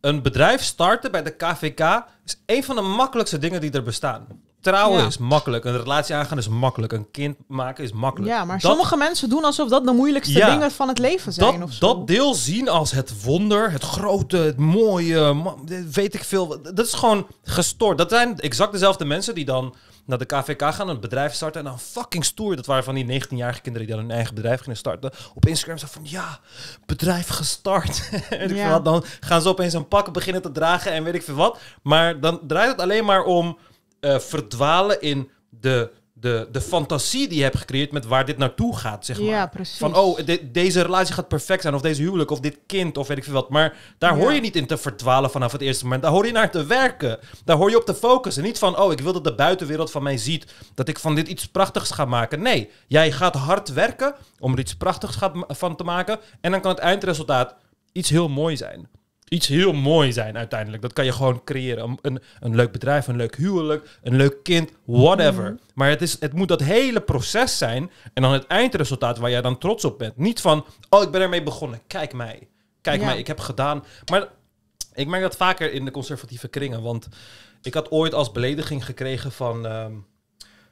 Een bedrijf starten bij de KVK is een van de makkelijkste dingen die er bestaan. Trouwen is makkelijk, een relatie aangaan is makkelijk, een kind maken is makkelijk. Ja, maar sommige mensen doen alsof dat de moeilijkste dingen van het leven zijn. Dat, of zo. dat deel zien als het wonder, het grote, het mooie, weet ik veel. Dat is gewoon gestoord. Dat zijn exact dezelfde mensen die dan naar de KVK gaan, een bedrijf starten en dan fucking stoer. Dat waren van die 19-jarige kinderen die dan hun eigen bedrijf gingen starten. Op Instagram zag van ja, bedrijf gestart. <laughs> en dan gaan ze opeens een pak beginnen te dragen en weet ik veel wat. Maar dan draait het alleen maar om uh, verdwalen in de, de, de fantasie die je hebt gecreëerd met waar dit naartoe gaat, zeg maar. Ja, precies. Van, oh, deze relatie gaat perfect zijn, of deze huwelijk, of dit kind, of weet ik veel wat. Maar daar hoor je niet in te verdwalen vanaf het eerste moment. Daar hoor je naar te werken. Daar hoor je op te focussen. Niet van, oh, ik wil dat de buitenwereld van mij ziet, dat ik van dit iets prachtigs ga maken. Nee, jij gaat hard werken om er iets prachtigs van te maken. En dan kan het eindresultaat iets heel mooi zijn iets heel mooi zijn uiteindelijk. Dat kan je gewoon creëren. Een, een, een leuk bedrijf, een leuk huwelijk, een leuk kind, whatever. Mhm. Maar het, is, het moet dat hele proces zijn. En dan het eindresultaat waar jij dan trots op bent. Niet van, oh, ik ben ermee begonnen. Kijk mij. Kijk mij, ik heb gedaan. Maar ik merk dat vaker in de conservatieve kringen. Want ik had ooit als belediging gekregen van... Ehm,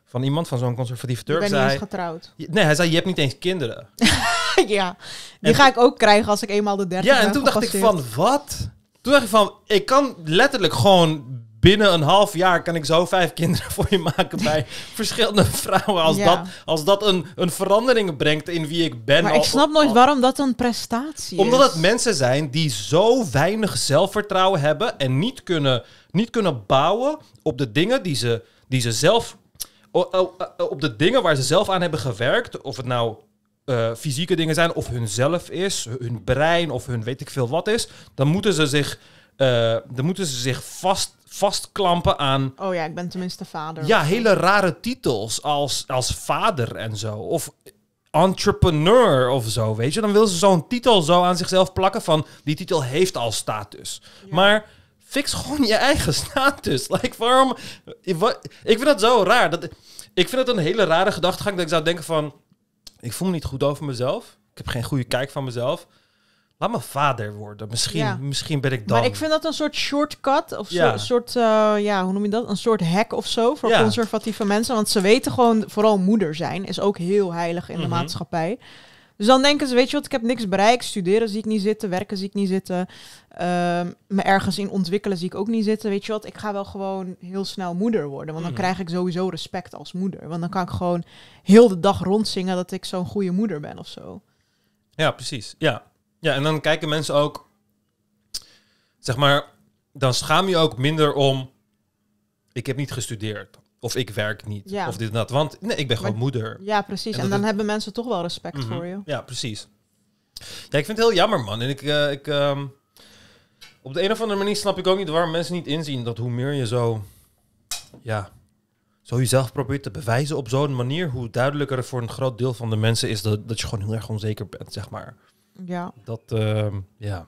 van iemand van zo'n conservatieve Turk. Ik ben niet eens getrouwd. Nee, hij zei, je hebt niet eens kinderen. <laughs> <laughs> ja, die ga ik ook krijgen als ik eenmaal de derde Ja, en toen dacht ik van, wat? Toen dacht ik van, ik kan letterlijk gewoon binnen een half jaar kan ik zo vijf kinderen <laughs> voor je maken bij <laughs> verschillende vrouwen. Als dat, als dat een, een verandering brengt in wie ik ben. Maar ik snap nooit waarom dat een prestatie is. Omdat het mensen zijn die zo weinig zelfvertrouwen hebben en niet kunnen, niet kunnen bouwen op de dingen die ze, die ze zelf. Op de dingen waar ze zelf aan hebben gewerkt. Of het nou eh, fysieke dingen zijn, of hun zelf is, hun brein of hun weet ik veel wat is, dan moeten ze zich, eh, dan moeten ze zich vast, vastklampen aan. Oh ja, ik ben tenminste vader. Ja, hele rare titels als, als vader en zo. Of entrepreneur of zo, weet je. Dan wil ze zo'n titel zo aan zichzelf plakken van die titel heeft al status. Maar fix gewoon je eigen <laughs> status. Like, waarom? Ik vind dat zo raar. Dat, ik vind het een hele rare gedachtegang dat ik zou denken van ik voel me niet goed over mezelf. Ik heb geen goede kijk van mezelf. Laat me vader worden. Misschien, misschien ben ik dan. Maar ik vind dat een soort shortcut of zo, een soort, eh, ja, hoe noem je dat? Een soort hack of zo voor conservatieve mensen. Want ze weten gewoon, vooral moeder zijn is ook heel heilig in de mhm. maatschappij. Dus dan denken ze, weet je wat, ik heb niks bereikt. Studeren zie ik niet zitten, werken zie ik niet zitten. Ehm, me ergens in ontwikkelen zie ik ook niet zitten. Weet je wat, ik ga wel gewoon heel snel moeder worden. Want dan mhm. krijg ik sowieso respect als moeder. Want dan kan ik gewoon heel de dag rondzingen dat ik zo'n goede moeder ben of zo. Ja, precies. Ja. ja, en dan kijken mensen ook, zeg maar, dan schaam je ook minder om, ik heb niet gestudeerd. Of ik werk niet. Ja. Of dit dat. Want nee, ik ben gewoon moeder. Ja, precies. En, dan hebben mensen toch wel respect mhm. voor je. Ja, precies. Ja, ik vind het heel jammer, man. En ik... Eh, ik ehm, op de een of andere manier snap ik ook niet waarom mensen niet inzien dat hoe meer je zo... Ja, zo jezelf probeert te bewijzen op zo'n manier, hoe duidelijker voor een groot deel van de mensen is dat, dat je gewoon heel erg onzeker bent, zeg maar. Ja. Dat, ehm, ja.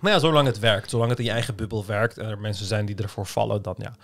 Maar ja, zolang het werkt, zolang het in je eigen bubbel werkt en er mensen zijn die ervoor vallen, dan ja,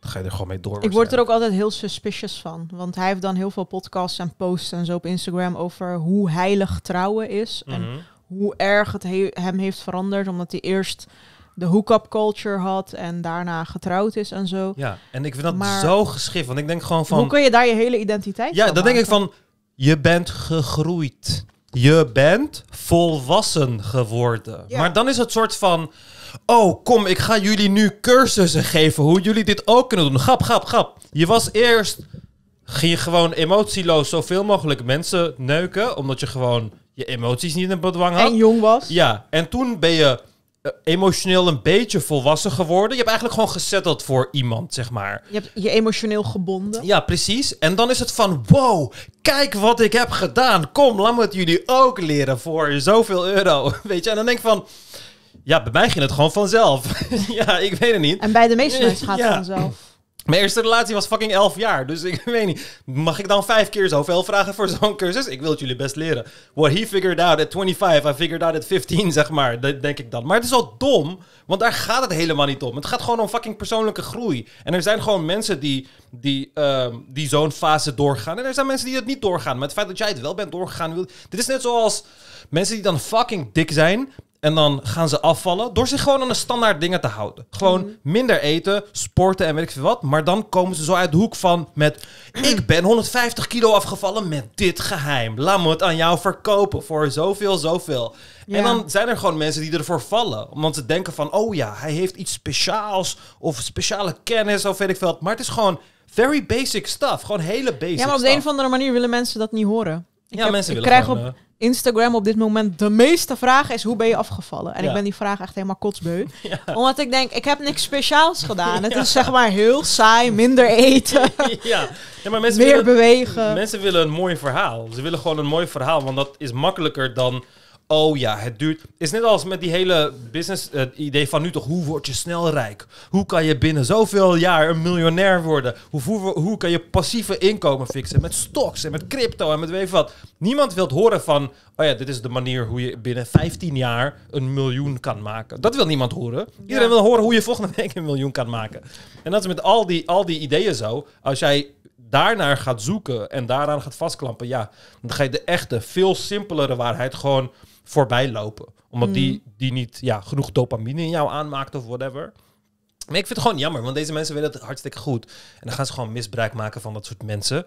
ga je er gewoon mee door. Ik word er ook altijd heel suspicious van. Want hij heeft dan heel veel podcasts en posts en zo op Instagram over hoe heilig trouwen is. En mhm. hoe erg het hem heeft veranderd. Omdat hij eerst de hookup culture had en daarna getrouwd is en zo. Ja, en ik vind dat zo geschift. Want ik denk gewoon van... Hoe kun je daar je hele identiteit Ja, dan denk ik van, je bent gegroeid. Je bent volwassen geworden. Maar dan is het soort van Oh, kom, ik ga jullie nu cursussen geven hoe jullie dit ook kunnen doen. Gap, grap, grap. Je was eerst. Ging je gewoon emotieloos zoveel mogelijk mensen neuken. Omdat je gewoon je emoties niet in bedwang had. En jong was. Ja, en toen ben je eh, emotioneel een beetje volwassen geworden. Je hebt eigenlijk gewoon gezetteld voor iemand, zeg maar. Je hebt je emotioneel gebonden. Ja, precies. En dan is het van, wow, kijk wat ik heb gedaan. Kom, laat me het jullie ook leren voor zoveel euro. <laughs> Weet je, en dan denk ik van, ja, bij mij ging het gewoon vanzelf. <laughs> ja, ik weet het niet. En bij de meeste mensen gaat het vanzelf. Mijn eerste relatie was fucking 11 jaar, dus ik <laughs> weet niet. Mag ik dan vijf keer zoveel vragen voor zo'n cursus? Ik wil het jullie best leren. What he figured out at 25, I figured out at 15, zeg maar. Dat denk ik dan. Maar het is al dom, want daar gaat het helemaal niet om. Het gaat gewoon om fucking persoonlijke groei. En er zijn gewoon mensen die, die, ehm, die zo'n fase doorgaan. En er zijn mensen die dat niet doorgaan. Maar het feit dat jij het wel bent doorgegaan... Dit is net zoals mensen die dan fucking dik zijn... En dan gaan ze afvallen door zich gewoon aan de standaard dingen te houden. Gewoon mhm. minder eten, sporten en weet ik veel wat. Maar dan komen ze zo uit de hoek van met... <clears throat> Ik ben 150 kilo afgevallen met dit geheim. Laat me het aan jou verkopen voor zoveel, zoveel. En dan zijn er gewoon mensen die ervoor vallen. Omdat ze denken van... Oh ja, hij heeft iets speciaals of speciale kennis of weet ik veel wat. Maar het is gewoon very basic stuff. Gewoon hele basic Ja, maar op een of andere manier willen mensen dat niet horen. Ik ja, mensen willen krijg gewoon, op, eh, Instagram op dit moment de meeste vraag is hoe ben je afgevallen? En ik ben die vraag echt helemaal kotsbeu. <laughs> Omdat ik denk, ik heb niks speciaals gedaan. Het <laughs> is zeg maar heel saai, minder eten, <laughs> ja. meer bewegen. Mensen willen een mooi verhaal. Ze willen gewoon een mooi verhaal, want dat is makkelijker dan... Oh ja, het duurt. Is net als met die hele business eh, het idee van nu toch, hoe word je snel rijk? Hoe kan je binnen zoveel jaar een miljonair worden? Hoe, hoe, hoe kan je passieve inkomen fixen met stocks en met crypto en met weet wat? Niemand wil horen van, oh ja, dit is de manier hoe je binnen 15 jaar een miljoen kan maken. Dat wil niemand horen. Iedereen wil horen hoe je volgende week een miljoen kan maken. En dat is met al die, al die ideeën zo. Als jij daarnaar gaat zoeken en daaraan gaat vastklampen, ja, dan ga je de echte, veel simpelere waarheid gewoon voorbij lopen. Omdat die, mm. die niet ja, genoeg dopamine in jou aanmaakt of whatever. Maar ik vind het gewoon jammer, want deze mensen willen het hartstikke goed. En dan gaan ze gewoon misbruik maken van dat soort mensen.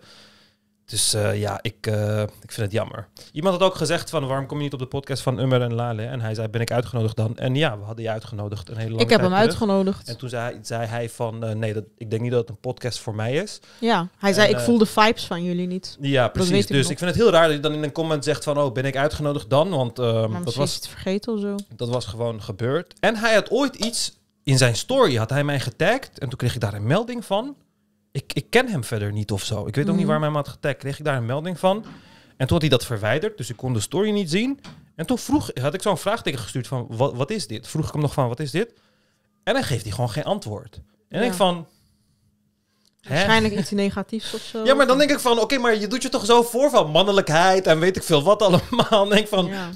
Dus eh, ja, ik, eh, ik vind het jammer. Iemand had ook gezegd van waarom kom je niet op de podcast van Ummer en Lale? En hij zei, ben ik uitgenodigd dan? En ja, we hadden je uitgenodigd een hele lange tijd. Ik heb hem uitgenodigd. En toen zei, zei hij van, eh, nee, dat, ik denk niet dat het een podcast voor mij is. Ja, hij zei, ik voel de vibes van jullie niet. Ja, precies. dus ik vind het heel raar dat je dan in een comment zegt van, oh, ben ik uitgenodigd dan? Want ehm, dat was... het vergeten of zo. Dat was gewoon gebeurd. En hij had ooit iets in zijn story, had hij mij getagd. En toen kreeg ik daar een melding van ik, ken hem verder niet of zo. Ik weet ook niet mhm. waar mijn had getagd. Kreeg ik daar een melding van. En toen had hij dat verwijderd, dus ik kon de story niet zien. En toen vroeg, had ik zo'n vraagteken gestuurd van, wat, wat is dit? Vroeg ik hem nog van, wat is dit? En dan geeft hij gewoon geen antwoord. En ik van... Waarschijnlijk iets negatiefs of zo. Ja, maar dan denk ik van, oké, maar je doet je toch zo voor van mannelijkheid en weet ik veel wat allemaal. En <laughs> denk ik van, ja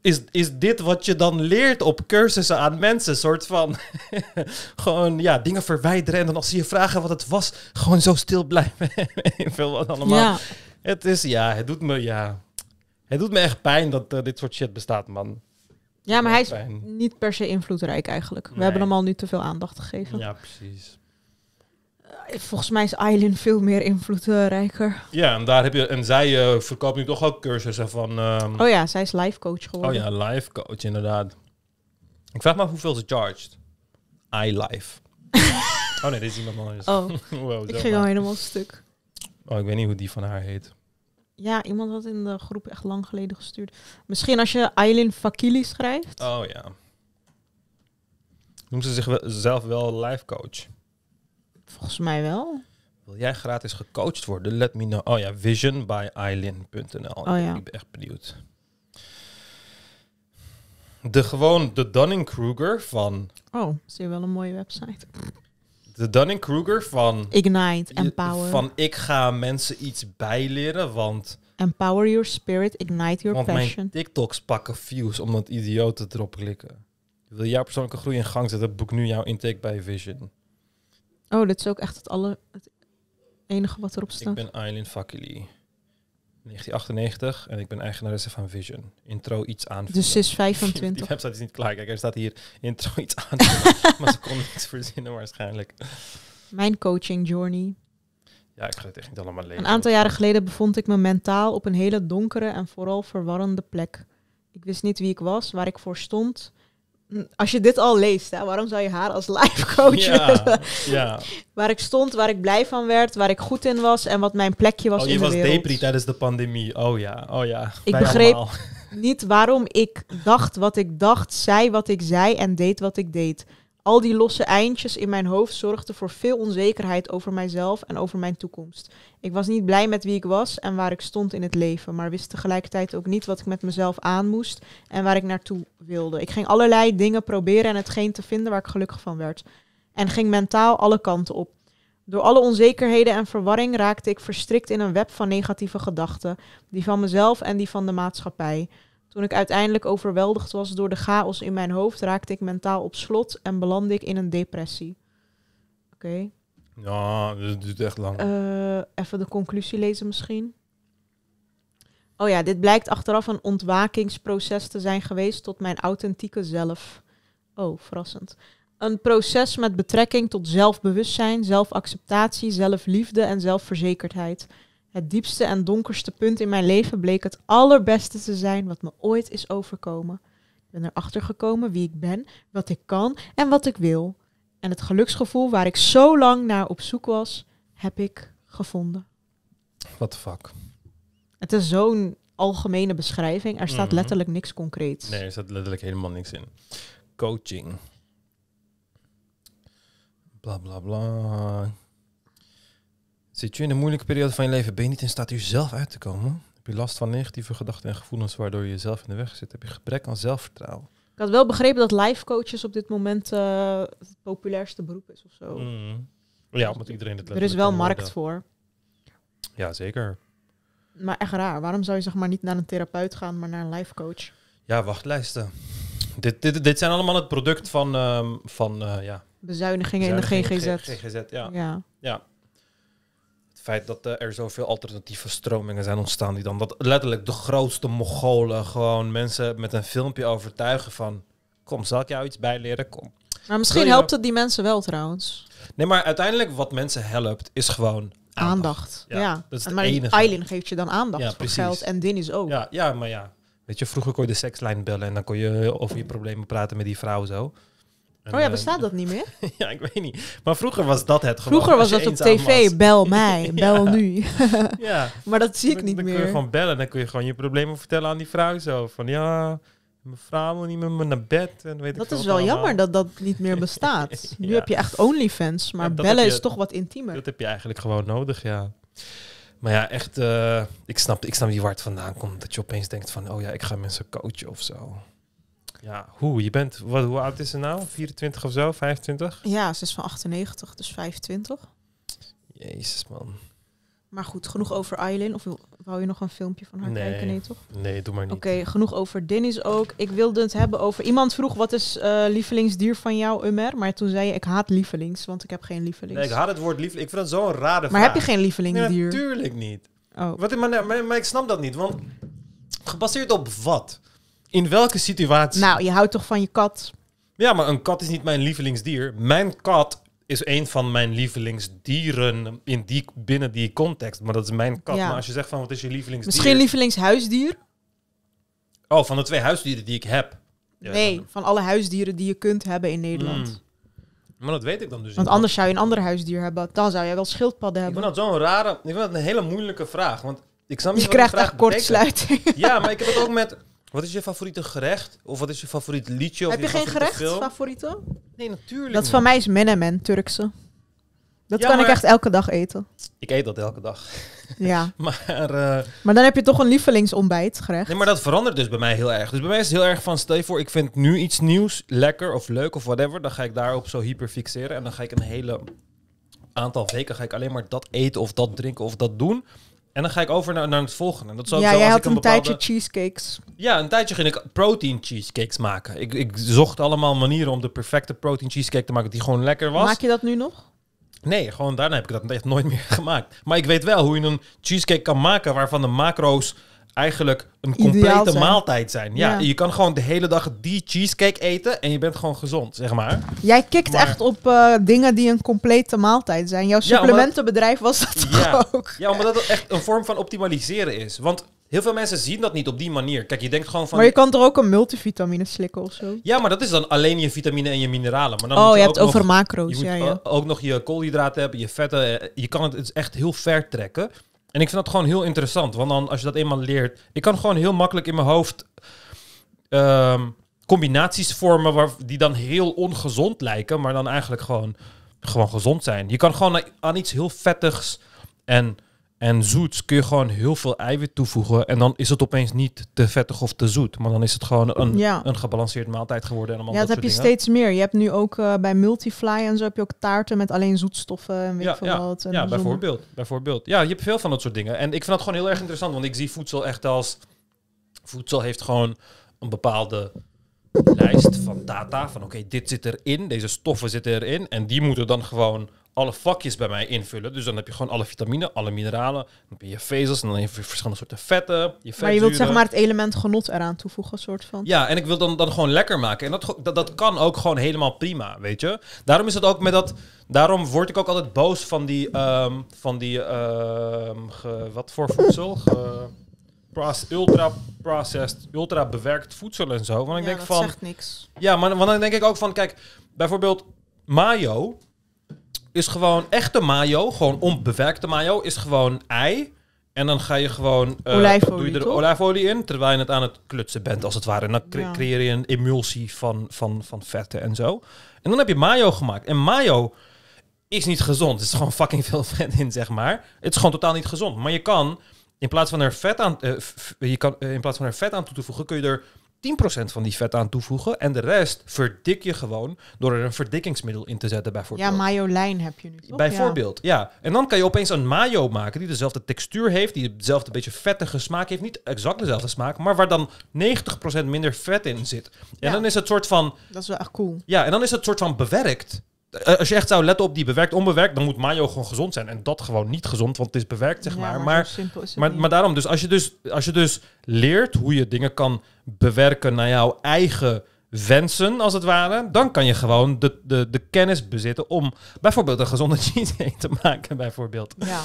is, is dit wat je dan leert op cursussen aan mensen? soort van <laughs> gewoon ja, dingen verwijderen en dan als ze je vragen wat het was, gewoon zo stil blijven. veel <laughs> wat allemaal. Het is ja, het doet me ja. Het doet me echt pijn dat eh, dit soort shit bestaat, man. Ja, maar hij is niet per se invloedrijk eigenlijk. We hebben hem al nu te veel aandacht gegeven. Ja, precies volgens mij is Island veel meer invloedrijker. Ja, en daar heb je en zij uh, verkoopt nu toch ook cursussen van. Ehm, oh ja, zij is life coach geworden. Oh ja, life coach inderdaad. Ik vraag me af hoeveel ze charged. iLife. <laughs> oh nee, dit is iemand anders. Oh, <laughs> ik ging al helemaal stuk. Oh, ik weet niet hoe die van haar heet. Ja, iemand had in de groep echt lang geleden gestuurd. Misschien als je Eileen Fakili schrijft. Oh ja. Noemt ze zichzelf wel life coach? Volgens mij wel. Wil jij gratis gecoacht worden? Let me know. Oh ja, visionbyeileen.nl. Oh, ja. Ik ben echt benieuwd. De gewoon, de Dunning-Kruger van... Oh, zie je wel een mooie website. De Dunning-Kruger van... Ignite, Empower. Van ik ga mensen iets bijleren, want... Empower your spirit, ignite your passion. Want mijn TikToks pakken views omdat idioten erop klikken. Wil jouw persoonlijke groei in gang zetten, boek nu jouw intake bij Vision. Oh, dat is ook echt het, het enige wat erop staat. Ik ben Eileen Fakili. 1998 en ik ben eigenaresse van Vision. Intro iets aan. Dus ze is 25. <laughs> Die website is niet klaar. Kijk, er staat hier intro iets aan. <laughs> maar ze kon niks verzinnen waarschijnlijk. Mijn coaching journey. Ja, ik ga het echt niet allemaal lezen. Een aantal jaren geleden bevond ik me mentaal op een hele donkere en vooral verwarrende plek. Ik wist niet wie ik was, waar ik voor stond, als je dit al leest, waarom zou je haar als life coach <laughs> ja, willen? Waar ik stond, waar ik blij van werd, waar ik goed in was en wat mijn plekje was oh, in de wereld. je was depri tijdens de pandemie. Oh ja, oh ja. Ik begreep niet waarom ik dacht wat ik dacht, zei wat ik zei en deed wat ik deed. Al die losse eindjes in mijn hoofd zorgden voor veel onzekerheid over mijzelf en over mijn toekomst. Ik was niet blij met wie ik was en waar ik stond in het leven, maar wist tegelijkertijd ook niet wat ik met mezelf aan moest en waar ik naartoe wilde. Ik ging allerlei dingen proberen en hetgeen te vinden waar ik gelukkig van werd. En ging mentaal alle kanten op. Door alle onzekerheden en verwarring raakte ik verstrikt in een web van negatieve gedachten, die van mezelf en die van de maatschappij. Toen ik uiteindelijk overweldigd was door de chaos in mijn hoofd, raakte ik mentaal op slot en belandde ik in een depressie. Oké. Okay. Ja, dat dus duurt echt lang. Eh, even de conclusie lezen misschien. Oh ja, dit blijkt achteraf een ontwakingsproces te zijn geweest tot mijn authentieke zelf. Oh, verrassend. Een proces met betrekking tot zelfbewustzijn, zelfacceptatie, zelfliefde en zelfverzekerdheid. Het diepste en donkerste punt in mijn leven bleek het allerbeste te zijn wat me ooit is overkomen. Ik ben erachter gekomen wie ik ben, wat ik kan en wat ik wil. En het geluksgevoel waar ik zo lang naar op zoek was, heb ik gevonden. What the fuck? Het is zo'n algemene beschrijving. Er staat mhm. letterlijk niks concreets. Nee, er staat letterlijk helemaal niks in. Coaching. Bla bla bla. Zit je in een moeilijke periode van je leven, ben je niet in staat jezelf uit te komen? Heb je last van negatieve gedachten en gevoelens waardoor je jezelf in de weg zit? Heb je gebrek aan zelfvertrouwen? Ik had wel begrepen dat life coaches op dit moment eh, het populairste beroep is of zo. Mm. Ja, omdat iedereen het Er is wel markt voor. Ja, zeker. Maar echt raar. Waarom zou je zeg maar niet naar een therapeut gaan, maar naar een life coach? Ja, wachtlijsten. Dit, dit, dit zijn allemaal het product van, ehm, van eh, ja. Bezuinigingen, Bezuinigingen in de GGZ. GGZ, ja. ja. ja feit dat eh, er zoveel alternatieve stromingen zijn ontstaan. Die dan dat letterlijk de grootste mogolen gewoon mensen met een filmpje overtuigen van... Kom, zal ik jou iets bijleren? Kom. Maar misschien helpt het die mensen wel trouwens. Nee, maar uiteindelijk wat mensen helpt is gewoon aandacht. Ja, Dat is en maar enige. geeft je dan aandacht ja, voor precies. geld en is ook. Ja, ja, maar ja. Weet je, vroeger kon je de sekslijn bellen en dan kon je over je problemen praten met die vrouw zo oh ja, eh, bestaat dat niet meer? <laughs> ja, ik weet niet. Maar vroeger was dat het gewoon. Vroeger was dat op tv, bel <laughs> mij, bel nu. <laughs> ja. Maar dat zie ik niet meer. Dan kun je gewoon bellen, dan kun je gewoon je problemen vertellen aan die vrouw zo. Van ja, mijn vrouw wil niet met me naar bed. En weet dat is wel jammer dat dat niet meer bestaat. Nu heb je echt OnlyFans, maar bellen is toch wat intiemer. Dat heb je eigenlijk gewoon nodig, ja. Maar ja, echt, eh, ik, snap, ik snap niet waar het vandaan komt. Dat je opeens denkt van, oh ja, ik ga mensen coachen of zo. Ja, hoe? Je bent, wat, hoe oud is ze nou? 24 of zo? 25? Ja, ze is van 98, dus 25. Jezus, man. Maar goed, genoeg over Eileen. Of wou je nog een filmpje van haar kijken? Nee, toch? Nee, doe maar niet. Oké, genoeg over Dennis ook. Ik wilde het hebben over... Iemand vroeg, wat is eh, lievelingsdier van jou, Umer? Maar toen zei je, ik haat lievelings, want ik heb geen lievelings. Nee, ik haat het woord lieveling. Ik vind dat zo'n rare maar Maar heb je geen lievelingsdier? Nee, natuurlijk niet. Oh. Wat, maar, maar, maar, maar ik snap dat niet, want gebaseerd op wat? In welke situatie? Nou, je houdt toch van je kat? Ja, maar een kat is niet mijn lievelingsdier. Mijn kat is een van mijn lievelingsdieren in die, binnen die context. Maar dat is mijn kat. Maar als je zegt van wat is je lievelingsdier? Misschien lievelingshuisdier? Oh, van de twee huisdieren die ik heb. nee, van alle huisdieren die je kunt hebben in Nederland. Hmm. Maar dat weet ik dan dus niet. Want anders zou je een ander huisdier hebben. Dan zou jij wel schildpadden hebben. Ik vind dat zo'n rare... Ik vind dat een hele moeilijke vraag. Want ik snap niet je krijgt echt kortsluiting. Ja, maar ik heb het ook met... Wat is je favoriete gerecht? Of wat is je favoriet liedje? Of Heb je, geen gerecht film? favoriete? Nee, natuurlijk. Dat van mij is menemen, Turkse. Dat kan ik echt elke dag eten. Ik eet dat elke dag. Ja. <laughs> maar, eh, maar dan heb je toch een lievelingsontbijt gerecht. Nee, maar dat verandert dus bij mij heel erg. Dus bij mij is het heel erg van, stel je voor, ik vind nu iets nieuws lekker of leuk of whatever. Dan ga ik daarop zo hyper fixeren. En dan ga ik een hele aantal weken ga ik alleen maar dat eten of dat drinken of dat doen. En dan ga ik over naar, naar het volgende. Dat ja, jij als had ik een, een tijdje cheesecakes. Ja, een tijdje ging ik protein cheesecakes maken. Ik, ik zocht allemaal manieren om de perfecte protein cheesecake te maken die gewoon lekker was. Maak je dat nu nog? Nee, gewoon daarna heb ik dat echt nooit meer <laughs> gemaakt. Maar ik weet wel hoe je een cheesecake kan maken waarvan de macro's eigenlijk een complete maaltijd zijn. Ja, je kan gewoon de hele dag die cheesecake eten en je bent gewoon gezond, zeg maar. Jij kikt echt op eh, dingen die een complete maaltijd zijn. Jouw supplementenbedrijf was dat ja. ook. Ja, omdat dat echt een vorm van optimaliseren is. Want heel veel mensen zien dat niet op die manier. Kijk, je denkt gewoon van... Maar je kan toch ook een multivitamine slikken of zo? Ja, maar dat is dan alleen je vitamine en je mineralen. Maar dan oh, moet je, je hebt over macro's, je moet ja, ja. ook nog je koolhydraten hebben, je vetten. Je kan het, het is dus echt heel ver trekken. En ik vind dat gewoon heel interessant. Want dan, als je dat eenmaal leert. Ik kan gewoon heel makkelijk in mijn hoofd. Ehm, combinaties vormen waar, die dan heel ongezond lijken, maar dan eigenlijk gewoon, gewoon gezond zijn. Je kan gewoon aan iets heel vettigs en en zoet kun je gewoon heel veel eiwit toevoegen. En dan is het opeens niet te vettig of te zoet. Maar dan is het gewoon een, een gebalanceerd maaltijd geworden. En ja, dat, dat heb je steeds meer. Je hebt nu ook eh, bij Multifly en zo heb je ook taarten met alleen zoetstoffen en weet ja, ja. wat. ja, bijvoorbeeld, bijvoorbeeld. Ja, je hebt veel van dat soort dingen. En ik vind dat gewoon heel erg interessant. Want ik zie voedsel echt als... Voedsel heeft gewoon een bepaalde lijst van data. Van oké, dit zit erin. Deze stoffen zitten erin. En die moeten dan gewoon alle vakjes bij mij invullen. Dus dan heb je gewoon alle vitamine, alle mineralen. Dan heb je je vezels en dan heb je verschillende soorten vetten. Je maar je wilt zeg maar het element genot eraan toevoegen, soort van. Ja, en ik wil dan, dan gewoon lekker maken. En dat, dat, dat kan ook gewoon helemaal prima, weet je. Daarom is het ook met dat... Daarom word ik ook altijd boos van die... Ehm, van die ehm, wat voor voedsel? ultra processed, ultra bewerkt voedsel en zo. Want ik denk dat van. Zegt niks. Ja, maar want dan denk ik ook van, kijk, bijvoorbeeld mayo is gewoon echte mayo, gewoon onbewerkte mayo, is gewoon ei. En dan ga je gewoon eh, olijfolie, doe je er olijfolie in, terwijl je het aan het klutsen bent als het ware. En dan creëer je een emulsie van, van, van vetten en zo. En dan heb je mayo gemaakt. En mayo is niet gezond. Er is gewoon fucking veel <laughs> vet in, zeg maar. Het is gewoon totaal niet gezond. Maar je kan in plaats van er vet aan, eh, je kan, eh, in plaats van er vet aan toe te voegen, kun je er 10% van die vet aan toevoegen. En de rest verdik je gewoon door er een verdikkingsmiddel in te zetten, bijvoorbeeld. Ja, mayo-lijn heb je nu. Bijvoorbeeld, ja. En dan kan je opeens een mayo maken die dezelfde textuur heeft, die dezelfde beetje vettige smaak heeft. Niet exact dezelfde smaak, maar waar dan 90% minder vet in zit. En dan is het soort van. Dat is wel echt cool. Ja, en dan is het soort van bewerkt. Eh, als je echt zou letten op die bewerkt, onbewerkt, dan moet mayo gewoon gezond zijn. En dat gewoon niet gezond, want het is bewerkt, zeg maar. Maar, maar, daarom, dus als, je dus als je dus leert hoe je dingen kan bewerken naar jouw eigen wensen, als het ware, dan kan je gewoon de, de, de kennis bezitten om bijvoorbeeld een gezonde <laughs> cheesecake te maken, bijvoorbeeld. Ja.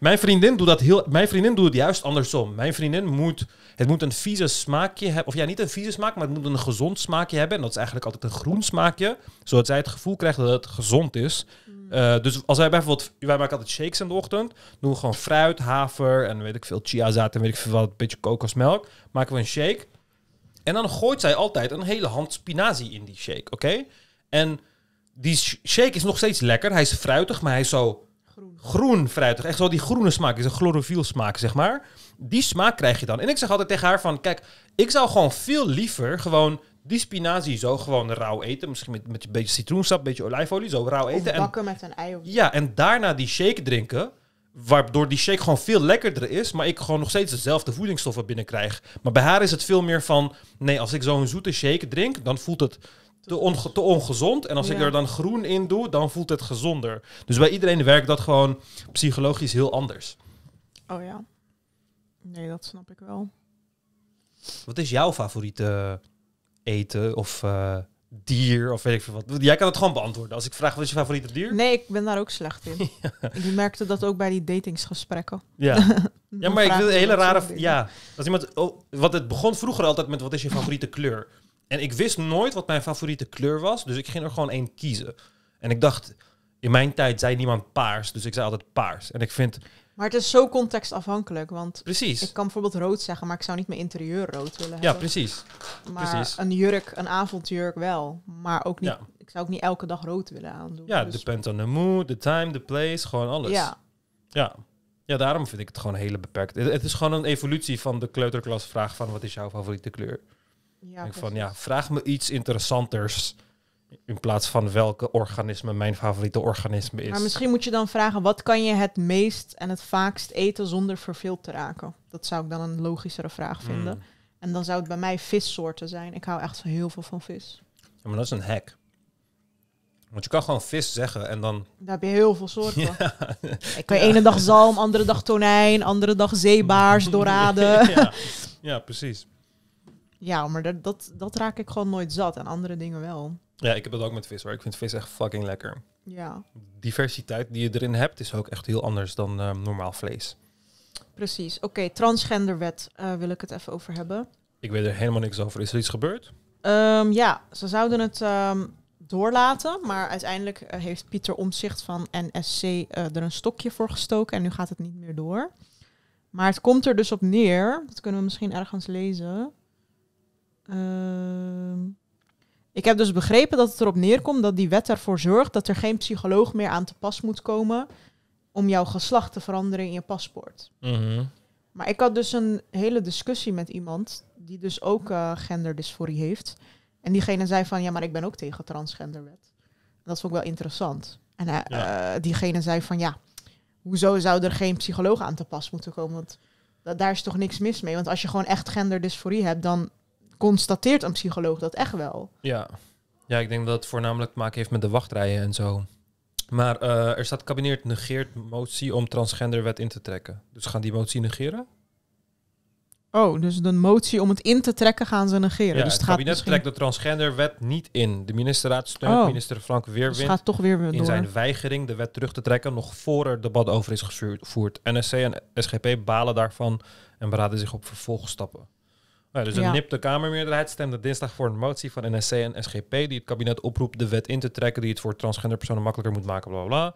Mijn vriendin doet dat heel. Mijn vriendin doet het juist andersom. Mijn vriendin moet. Het moet een vieze smaakje hebben. Of ja, niet een vieze smaak, maar het moet een gezond smaakje hebben. En dat is eigenlijk altijd een groen smaakje. Zodat zij het gevoel krijgt dat het gezond is. Mm. Eh, dus als wij bijvoorbeeld. Wij maken altijd shakes in de ochtend. Doen we gewoon fruit, haver en weet ik veel. Chiazaad en weet ik veel wat. Een beetje kokosmelk. Maken we een shake. En dan gooit zij altijd een hele hand spinazie in die shake. Oké? En die shake is nog steeds lekker. Hij is fruitig, maar hij is zo groen. Groen fruitig. Echt zo die groene smaak. Is een chlorofiel smaak, zeg maar. Die smaak krijg je dan. En ik zeg altijd tegen haar van... Kijk, ik zou gewoon veel liever gewoon die spinazie zo gewoon rauw eten. Misschien met, met een beetje citroensap, een beetje olijfolie. Zo rauw eten. Of bakken en, met een ei. Of... Ja, en daarna die shake drinken. Waardoor die shake gewoon veel lekkerder is. Maar ik gewoon nog steeds dezelfde voedingsstoffen binnenkrijg. Maar bij haar is het veel meer van... Nee, als ik zo'n zoete shake drink, dan voelt het te, onge te ongezond. En als ik er dan groen in doe, dan voelt het gezonder. Dus bij iedereen werkt dat gewoon psychologisch heel anders. Oh ja. Nee, dat snap ik wel. Wat is jouw favoriete eh, eten of eh, dier of weet ik veel wat? Jij kan het gewoon beantwoorden. Als ik vraag wat is je favoriete dier? Nee, ik ben daar ook slecht in. ja. <laughs> Ik merkte dat ook bij die datingsgesprekken. Ja, <laughs> ja maar ik wil een hele rare... Ja, als iemand, oh, wat het begon vroeger altijd met wat is je favoriete kleur? En ik wist nooit wat mijn favoriete kleur was, dus ik ging er gewoon één kiezen. En ik dacht, in mijn tijd zei niemand paars, dus ik zei altijd paars. En ik vind... Maar het is zo contextafhankelijk, want precies. ik kan bijvoorbeeld rood zeggen, maar ik zou niet mijn interieur rood willen hebben. Ja, precies. Maar precies. een jurk, een avondjurk wel, maar ook niet, ja. ik zou ook niet elke dag rood willen aandoen. Ja, dus... depends on the mood, the time, the place, gewoon alles. Ja. Ja. Ja, daarom vind ik het gewoon hele beperkt. Het is gewoon een evolutie van de kleuterklasvraag van wat is jouw favoriete kleur? Ja, denk van ja, vraag me iets interessanters. In plaats van welke organisme mijn favoriete organisme is. Maar misschien moet je dan vragen: wat kan je het meest en het vaakst eten zonder verveeld te raken? Dat zou ik dan een logischere vraag hmm. vinden. En dan zou het bij mij vissoorten zijn. Ik hou echt heel veel van vis. Ja, maar dat is een hack. Want je kan gewoon vis zeggen en dan. Daar heb je heel veel soorten. <laughs> Ik kan ja. ene dag zalm, andere dag tonijn, andere dag zeebaars, dorade. <laughs> ja precies. Ja, maar dat, dat, dat raak ik gewoon nooit zat. En andere dingen wel. Ja, ik heb het ook met vis hoor. Ik vind vis echt fucking lekker. Ja. Diversiteit die je erin hebt is ook echt heel anders dan eh, normaal vlees. Precies. Oké, transgenderwet eh, wil ik het even over hebben. Ik weet er helemaal niks over. Is er iets gebeurd? Ehm, ja, ze zouden het ehm, doorlaten, maar uiteindelijk eh, heeft Pieter Omzicht van NSC er een stokje voor gestoken en nu gaat het niet meer door. Maar het komt er dus op neer, dat kunnen we misschien ergens lezen. Ehm, ik heb dus begrepen dat het erop neerkomt dat die wet ervoor zorgt dat er geen psycholoog meer aan te pas moet komen om jouw geslacht te veranderen in je paspoort. Mhm. Maar ik had dus een hele discussie met iemand die dus ook uh, eh, genderdysforie heeft. En diegene zei van ja, maar ik ben ook tegen transgenderwet. dat vond ik wel interessant. En eh, eh, diegene zei van ja, hoezo zou er geen psycholoog aan te pas moeten komen? Want daar is toch niks mis mee. Want als je gewoon echt genderdysforie hebt, dan constateert een psycholoog dat echt wel. Ja. ja, ik denk dat het voornamelijk te maken heeft met de wachtrijen en zo. Maar eh, er staat kabinet negeert motie om transgenderwet in te trekken. Dus gaan die motie negeren? Oh, dus de motie om het in te trekken gaan ze negeren. Ja, dus het, het kabinet misschien... trekt de transgenderwet niet in. De ministerraad steunt oh. minister Frank dus Weerwind gaat toch weer in zijn weigering de wet terug te trekken... nog voor er debat over is gevoerd. NSC en SGP balen daarvan en beraden zich op vervolgstappen. Nou, dus een nipte Kamermeerderheid stemde dinsdag voor een motie van NSC en SGP die het kabinet oproept de wet in te trekken die het voor transgender personen makkelijker moet maken, bla bla.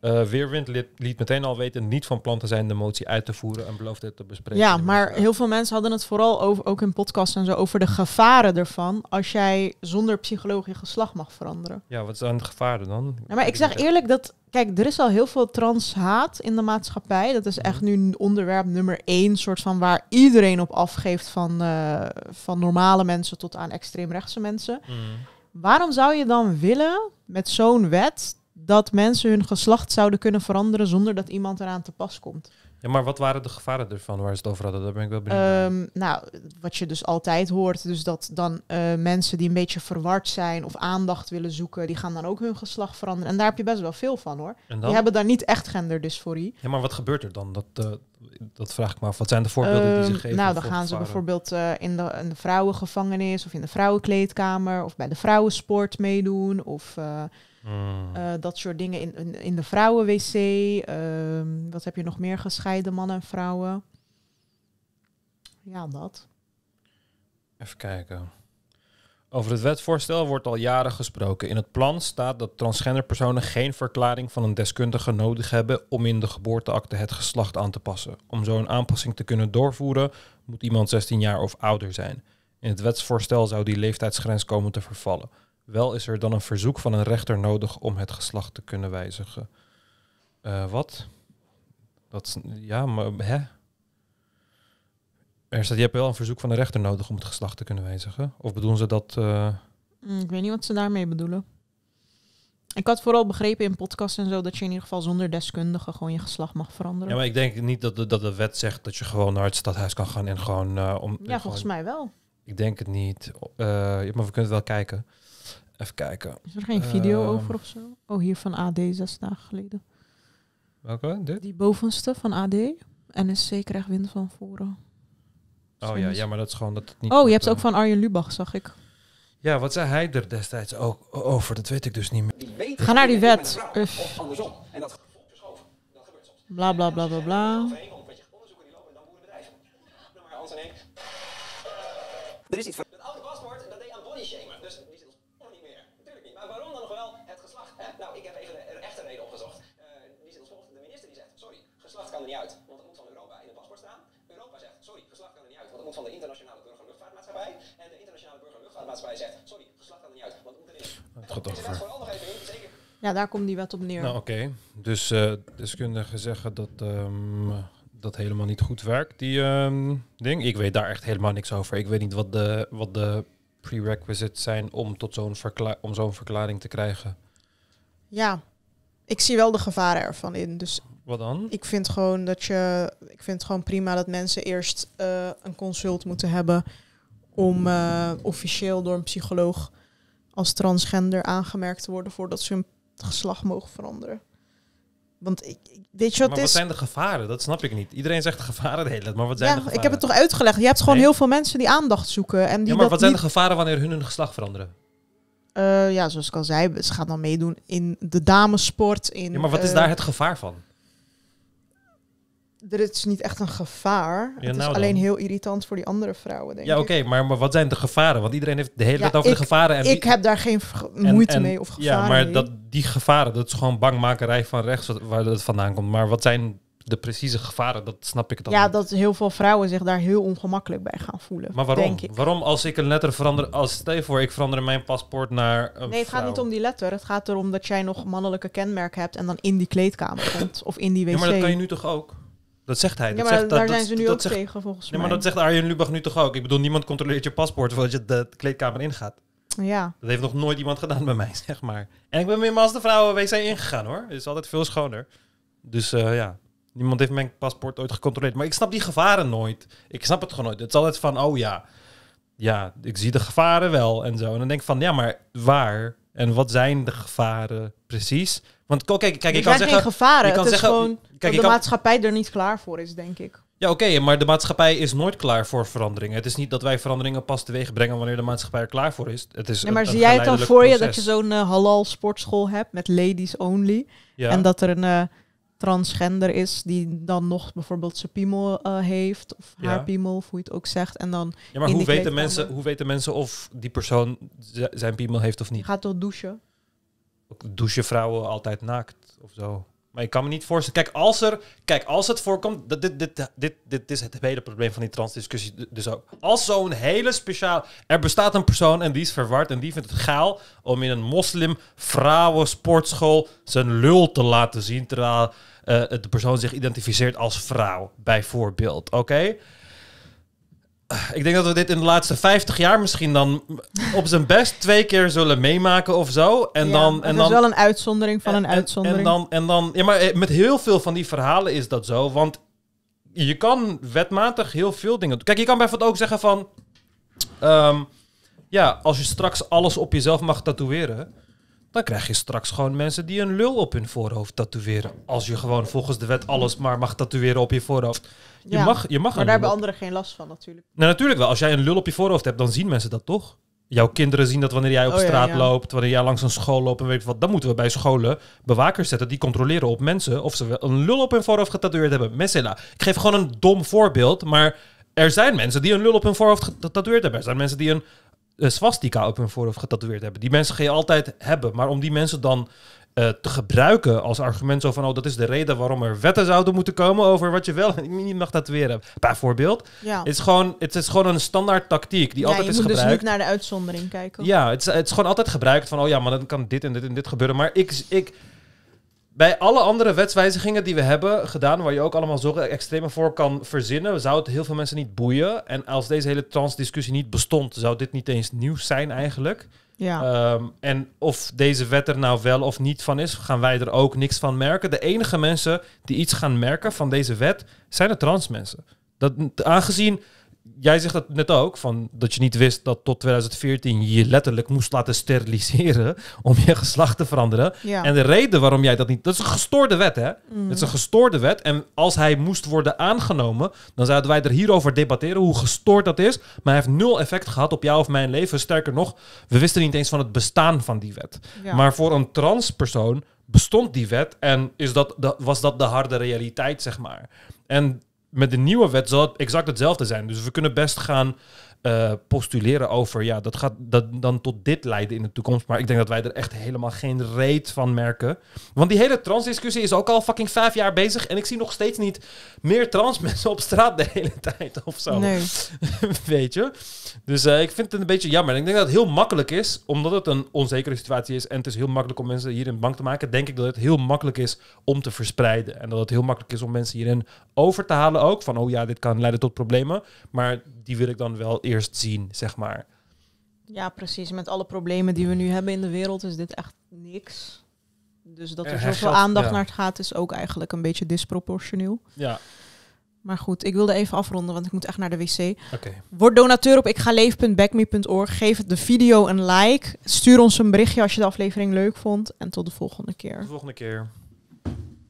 Eh, Weerwind liet, meteen al weten niet van plan te zijn de motie uit te voeren en beloofde het te bespreken. Ja, maar heel veel mensen hadden het vooral over, ook in podcasts en zo, over de gevaren ervan als jij zonder psycholoog je geslacht mag veranderen. Ja, wat zijn de gevaren dan? maar ik zeg eerlijk dat, kijk, er is al heel veel transhaat in de maatschappij. Dat is echt nu onderwerp nummer één, soort van waar iedereen op afgeeft van, eh, van normale mensen tot aan extreemrechtse mensen. Mm. Waarom zou je dan willen met zo'n wet dat mensen hun geslacht zouden kunnen veranderen zonder dat iemand eraan te pas komt. Ja, maar wat waren de gevaren ervan waar ze het over hadden? Daar ben ik wel benieuwd. Um, nou, wat je dus altijd hoort, dus dat dan eh, mensen die een beetje verward zijn of aandacht willen zoeken, die gaan dan ook hun geslacht veranderen. En daar heb je best wel veel van hoor. Die hebben daar niet echt genderdysforie. Ja, maar wat gebeurt er dan? Dat, eh, dat vraag ik me af. Wat zijn de voorbeelden die ze ehm, geven? Nou, dan gaan ze bijvoorbeeld eh, in, de, in de vrouwengevangenis of in de vrouwenkleedkamer of bij de vrouwensport meedoen of Hmm. Eh, dat soort dingen in, in, de vrouwenwc. Ehm, wat heb je nog meer gescheiden mannen en vrouwen? Ja, dat. Even kijken. Over het wetvoorstel wordt al jaren gesproken. In het plan staat dat transgender personen geen verklaring van een deskundige nodig hebben om in de geboorteakte het geslacht aan te passen. Om zo'n aanpassing te kunnen doorvoeren moet iemand 16 jaar of ouder zijn. In het wetsvoorstel zou die leeftijdsgrens komen te vervallen. Wel is er dan een verzoek van een rechter nodig om het geslacht te kunnen wijzigen. Eh, wat? Dat ja, maar hè? Er staat, je hebt wel een verzoek van een rechter nodig om het geslacht te kunnen wijzigen. Of bedoelen ze dat... Eh, mm, ik weet niet wat ze daarmee bedoelen. Ik had vooral begrepen in podcasts en zo dat je in ieder geval zonder deskundige gewoon je geslacht mag veranderen. Ja, maar ik denk niet dat de, dat de wet zegt dat je gewoon naar het stadhuis kan gaan en gewoon... Eh, om, ja, volgens mij wel. Ik denk het niet. Uh, maar we kunnen het wel kijken. Even kijken. Is er geen video ehm, over of zo? Oh, hier van AD zes dagen geleden. Welke? Dit? Die bovenste van AD. NSC krijgt wind van voren. Oh ja, ja, maar dat is gewoon dat het niet... Oh, je hebt eh. ook van Arjen Lubach, zag ik. Ja, wat zei hij er destijds ook over? Dat weet ik dus niet meer. Ga naar die wet. Uf. andersom. En dat dus Bla bla bla bla bla. Er is iets van... niet uit, want het moet van Europa in het paspoort staan. Europa zegt, sorry, geslacht kan er niet uit, want dat moet van de internationale burgerluchtvaartmaatschappij. En de internationale burgerluchtvaartmaatschappij zegt, sorry, geslacht kan er niet uit, want moet erin. Het gaat toch dus Ja, daar komt die wet op neer. Nou, oké. Dus uh, deskundigen zeggen dat um, dat helemaal niet goed werkt, die um, ding. Ik weet daar echt helemaal niks over. Ik weet niet wat de, wat de prerequisites zijn om, tot zo'n om zo'n verklaring te krijgen. Ja, ik zie wel de gevaren ervan in. Dus wat dan? Ik vind gewoon dat je. Ik vind gewoon prima dat mensen eerst eh, een consult moeten hebben. om eh, officieel door een psycholoog als transgender aangemerkt te worden. voordat ze hun geslacht mogen veranderen. Want ik, weet je wat maar is? wat zijn de gevaren? Dat snap ik niet. Iedereen zegt gevaren de hele tijd, maar wat zijn de gevaren? Ik heb het toch uitgelegd. Je hebt gewoon heel veel mensen die aandacht zoeken. En die ja, maar wat zijn de gevaren wanneer hun hun geslacht veranderen? Eh, ja, zoals ik al zei, ze gaan dan meedoen in de damesport. In, ja, maar wat is daar eh, het gevaar van? Er is niet echt een gevaar. het is nou alleen heel irritant voor die andere vrouwen, denk ik. Ja, oké, maar, maar wat zijn de gevaren? Want iedereen heeft de hele tijd over de gevaren. En ik heb daar geen moeite mee of gevaren Ja, maar dat, die gevaren, dat is gewoon bangmakerij van rechts waar dat vandaan komt. Maar wat zijn de precieze gevaren, dat snap ik dan. Ja, dat heel veel vrouwen zich daar heel ongemakkelijk bij gaan voelen. Maar waarom? Waarom als ik een letter verander, als stel je voor, ik verander mijn paspoort naar. Een nee, het gaat niet om die letter. Het gaat erom dat jij nog mannelijke kenmerken hebt en dan in die kleedkamer <coughs> komt of in die wc. Ja, maar dat kan je nu toch ook? Dat zegt hij. Ja, dat zegt, daar dat, zijn ze nu ook tegen, volgens nee, mij. maar dat zegt Arjen Lubach nu toch ook? Ik bedoel, niemand controleert je paspoort voordat je de kleedkamer ingaat. Ja. Dat heeft nog nooit iemand gedaan bij mij, <laughs> zeg maar. En ik ben meer als de vrouwen wc ingegaan, hoor. Het is altijd veel schoner. Dus eh, ja, Niemand heeft mijn paspoort ooit gecontroleerd. Maar ik snap die gevaren nooit. Ik snap het gewoon nooit. Het is altijd van, oh ja, ja, ik zie de gevaren wel en zo. En dan denk ik van, ja, maar waar? En wat zijn de gevaren precies? Want kijk, kijk, kijk ik kan zeggen... geen gevaren. Je kan het zeggen, is gewoon kijk, dat de maatschappij er niet klaar voor is, denk ik. Ja, oké, maar de maatschappij is nooit klaar voor veranderingen. Het is niet dat wij veranderingen pas teweeg brengen wanneer de maatschappij er klaar voor is. Het is nee, maar zie jij het dan voor je dat je zo'n eh, halal sportschool hebt met ladies only? Ja. En dat er een... Eh, transgender is, die dan nog bijvoorbeeld zijn piemel eh, heeft, of haar piemel, of hoe je het ook zegt. En dan ja, maar hoe weten, mensen, hoe weten mensen of die persoon zijn piemel heeft of niet? Gaat tot douchen? Douchen vrouwen altijd naakt of zo? Maar ik kan me niet voorstellen. Kijk, als er, kijk, als het voorkomt, dat dit, dit, dit, dit is het hele probleem van die transdiscussie. Dus Als zo'n hele speciaal. Er bestaat een persoon en die is verward en die vindt het gaal om in een moslim vrouwensportschool zijn lul te laten zien. Terwijl eh, de persoon zich identificeert als vrouw, bijvoorbeeld. Oké? ik denk dat we dit in de laatste 50 jaar misschien dan op zijn best twee keer zullen meemaken of zo. En dan, en dan. is wel een uitzondering van een uitzondering. En dan, en dan, ja, maar eh, met heel veel van die verhalen is dat zo. Want je kan wetmatig heel veel dingen doen. Kijk, je kan bijvoorbeeld ook zeggen van... Ehm, ja, als je straks alles op jezelf mag tatoeëren dan krijg je straks gewoon mensen die een lul op hun voorhoofd tatoeëren. Als je gewoon volgens de wet alles maar mag tatoeëren op je voorhoofd. Je mag, je mag maar daar hebben anderen geen last van natuurlijk. Nou, natuurlijk wel. Als jij een lul op je voorhoofd hebt, dan zien mensen dat toch? Jouw kinderen zien dat wanneer jij op oh straat loopt, wanneer jij langs een school loopt en weet wat. Dan moeten we bij scholen bewakers zetten die controleren op mensen of ze een lul op hun voorhoofd getatoeëerd hebben. Messela. Ik geef gewoon een dom voorbeeld, maar er zijn mensen die een lul op hun voorhoofd getatoeëerd hebben. Er zijn mensen die een eh, swastika op hun voorhoofd getatoeëerd hebben. Die mensen ga je altijd hebben. Maar om die mensen dan eh, te gebruiken als argument zo van... oh, dat is de reden waarom er wetten zouden moeten komen... over wat je wel en niet mag tatoeëren Bijvoorbeeld. Ja. Het, is gewoon, het is gewoon een standaard tactiek die altijd is gebruikt. je moet dus naar de uitzondering kijken. Ja, het is, het is gewoon altijd gebruikt van... oh ja, maar dan kan dit en dit en dit gebeuren. Maar ik... ik bij alle andere wetswijzigingen die we hebben gedaan, waar je ook allemaal zo extreme voor kan verzinnen, zou het heel veel mensen niet boeien. En als deze hele transdiscussie niet bestond, zou dit niet eens nieuws zijn eigenlijk. Ja. Ehm, en of deze wet er nou wel of niet van is, gaan wij er ook niks van merken. De enige mensen die iets gaan merken van deze wet zijn de trans mensen. Dat, aangezien jij zegt dat net ook, van, dat je niet wist dat tot 2014 je letterlijk moest laten steriliseren om je geslacht te veranderen. En de reden waarom jij dat niet... Dat is een gestoorde wet, hè? Mm. Het is een gestoorde wet. En als hij moest worden aangenomen, dan zouden wij er hierover debatteren hoe gestoord dat is. Maar hij heeft nul effect gehad op jou of mijn leven. Sterker nog, we wisten niet eens van het bestaan van die wet. Maar voor een transpersoon bestond die wet en is dat was dat de harde realiteit, zeg maar. En met de nieuwe wet zal het exact hetzelfde zijn. Dus we kunnen best gaan eh, postuleren over, ja, dat gaat dat dan tot dit leiden in de toekomst. Maar ik denk dat wij er echt helemaal geen reet van merken. Want die hele transdiscussie is ook al fucking vijf jaar bezig. En ik zie nog steeds niet meer trans mensen op straat de hele <laughs> tijd of zo. Nee. <laughs> Weet je? Dus eh, ik vind het een beetje jammer. En ik denk dat het heel makkelijk is, omdat het een onzekere situatie is. En het is heel makkelijk om mensen hierin bang te maken. Denk ik dat het heel makkelijk is om te verspreiden. En dat het heel makkelijk is om mensen hierin over te halen ook. Van, oh ja, dit kan leiden tot problemen. Maar die wil ik dan wel eerst zien, zeg maar. Ja, precies. Met alle problemen die we nu hebben in de wereld is dit echt niks. Dus dat eh, er zoveel aandacht naar het gaat, is ook eigenlijk een beetje disproportioneel. Ja. Maar goed, ik wilde even afronden, want ik moet echt naar de wc. Oké. Word donateur op ikgaleef.backme.org. Geef de video een like. Stuur ons een berichtje als je de aflevering leuk vond. En tot de volgende keer. de volgende keer.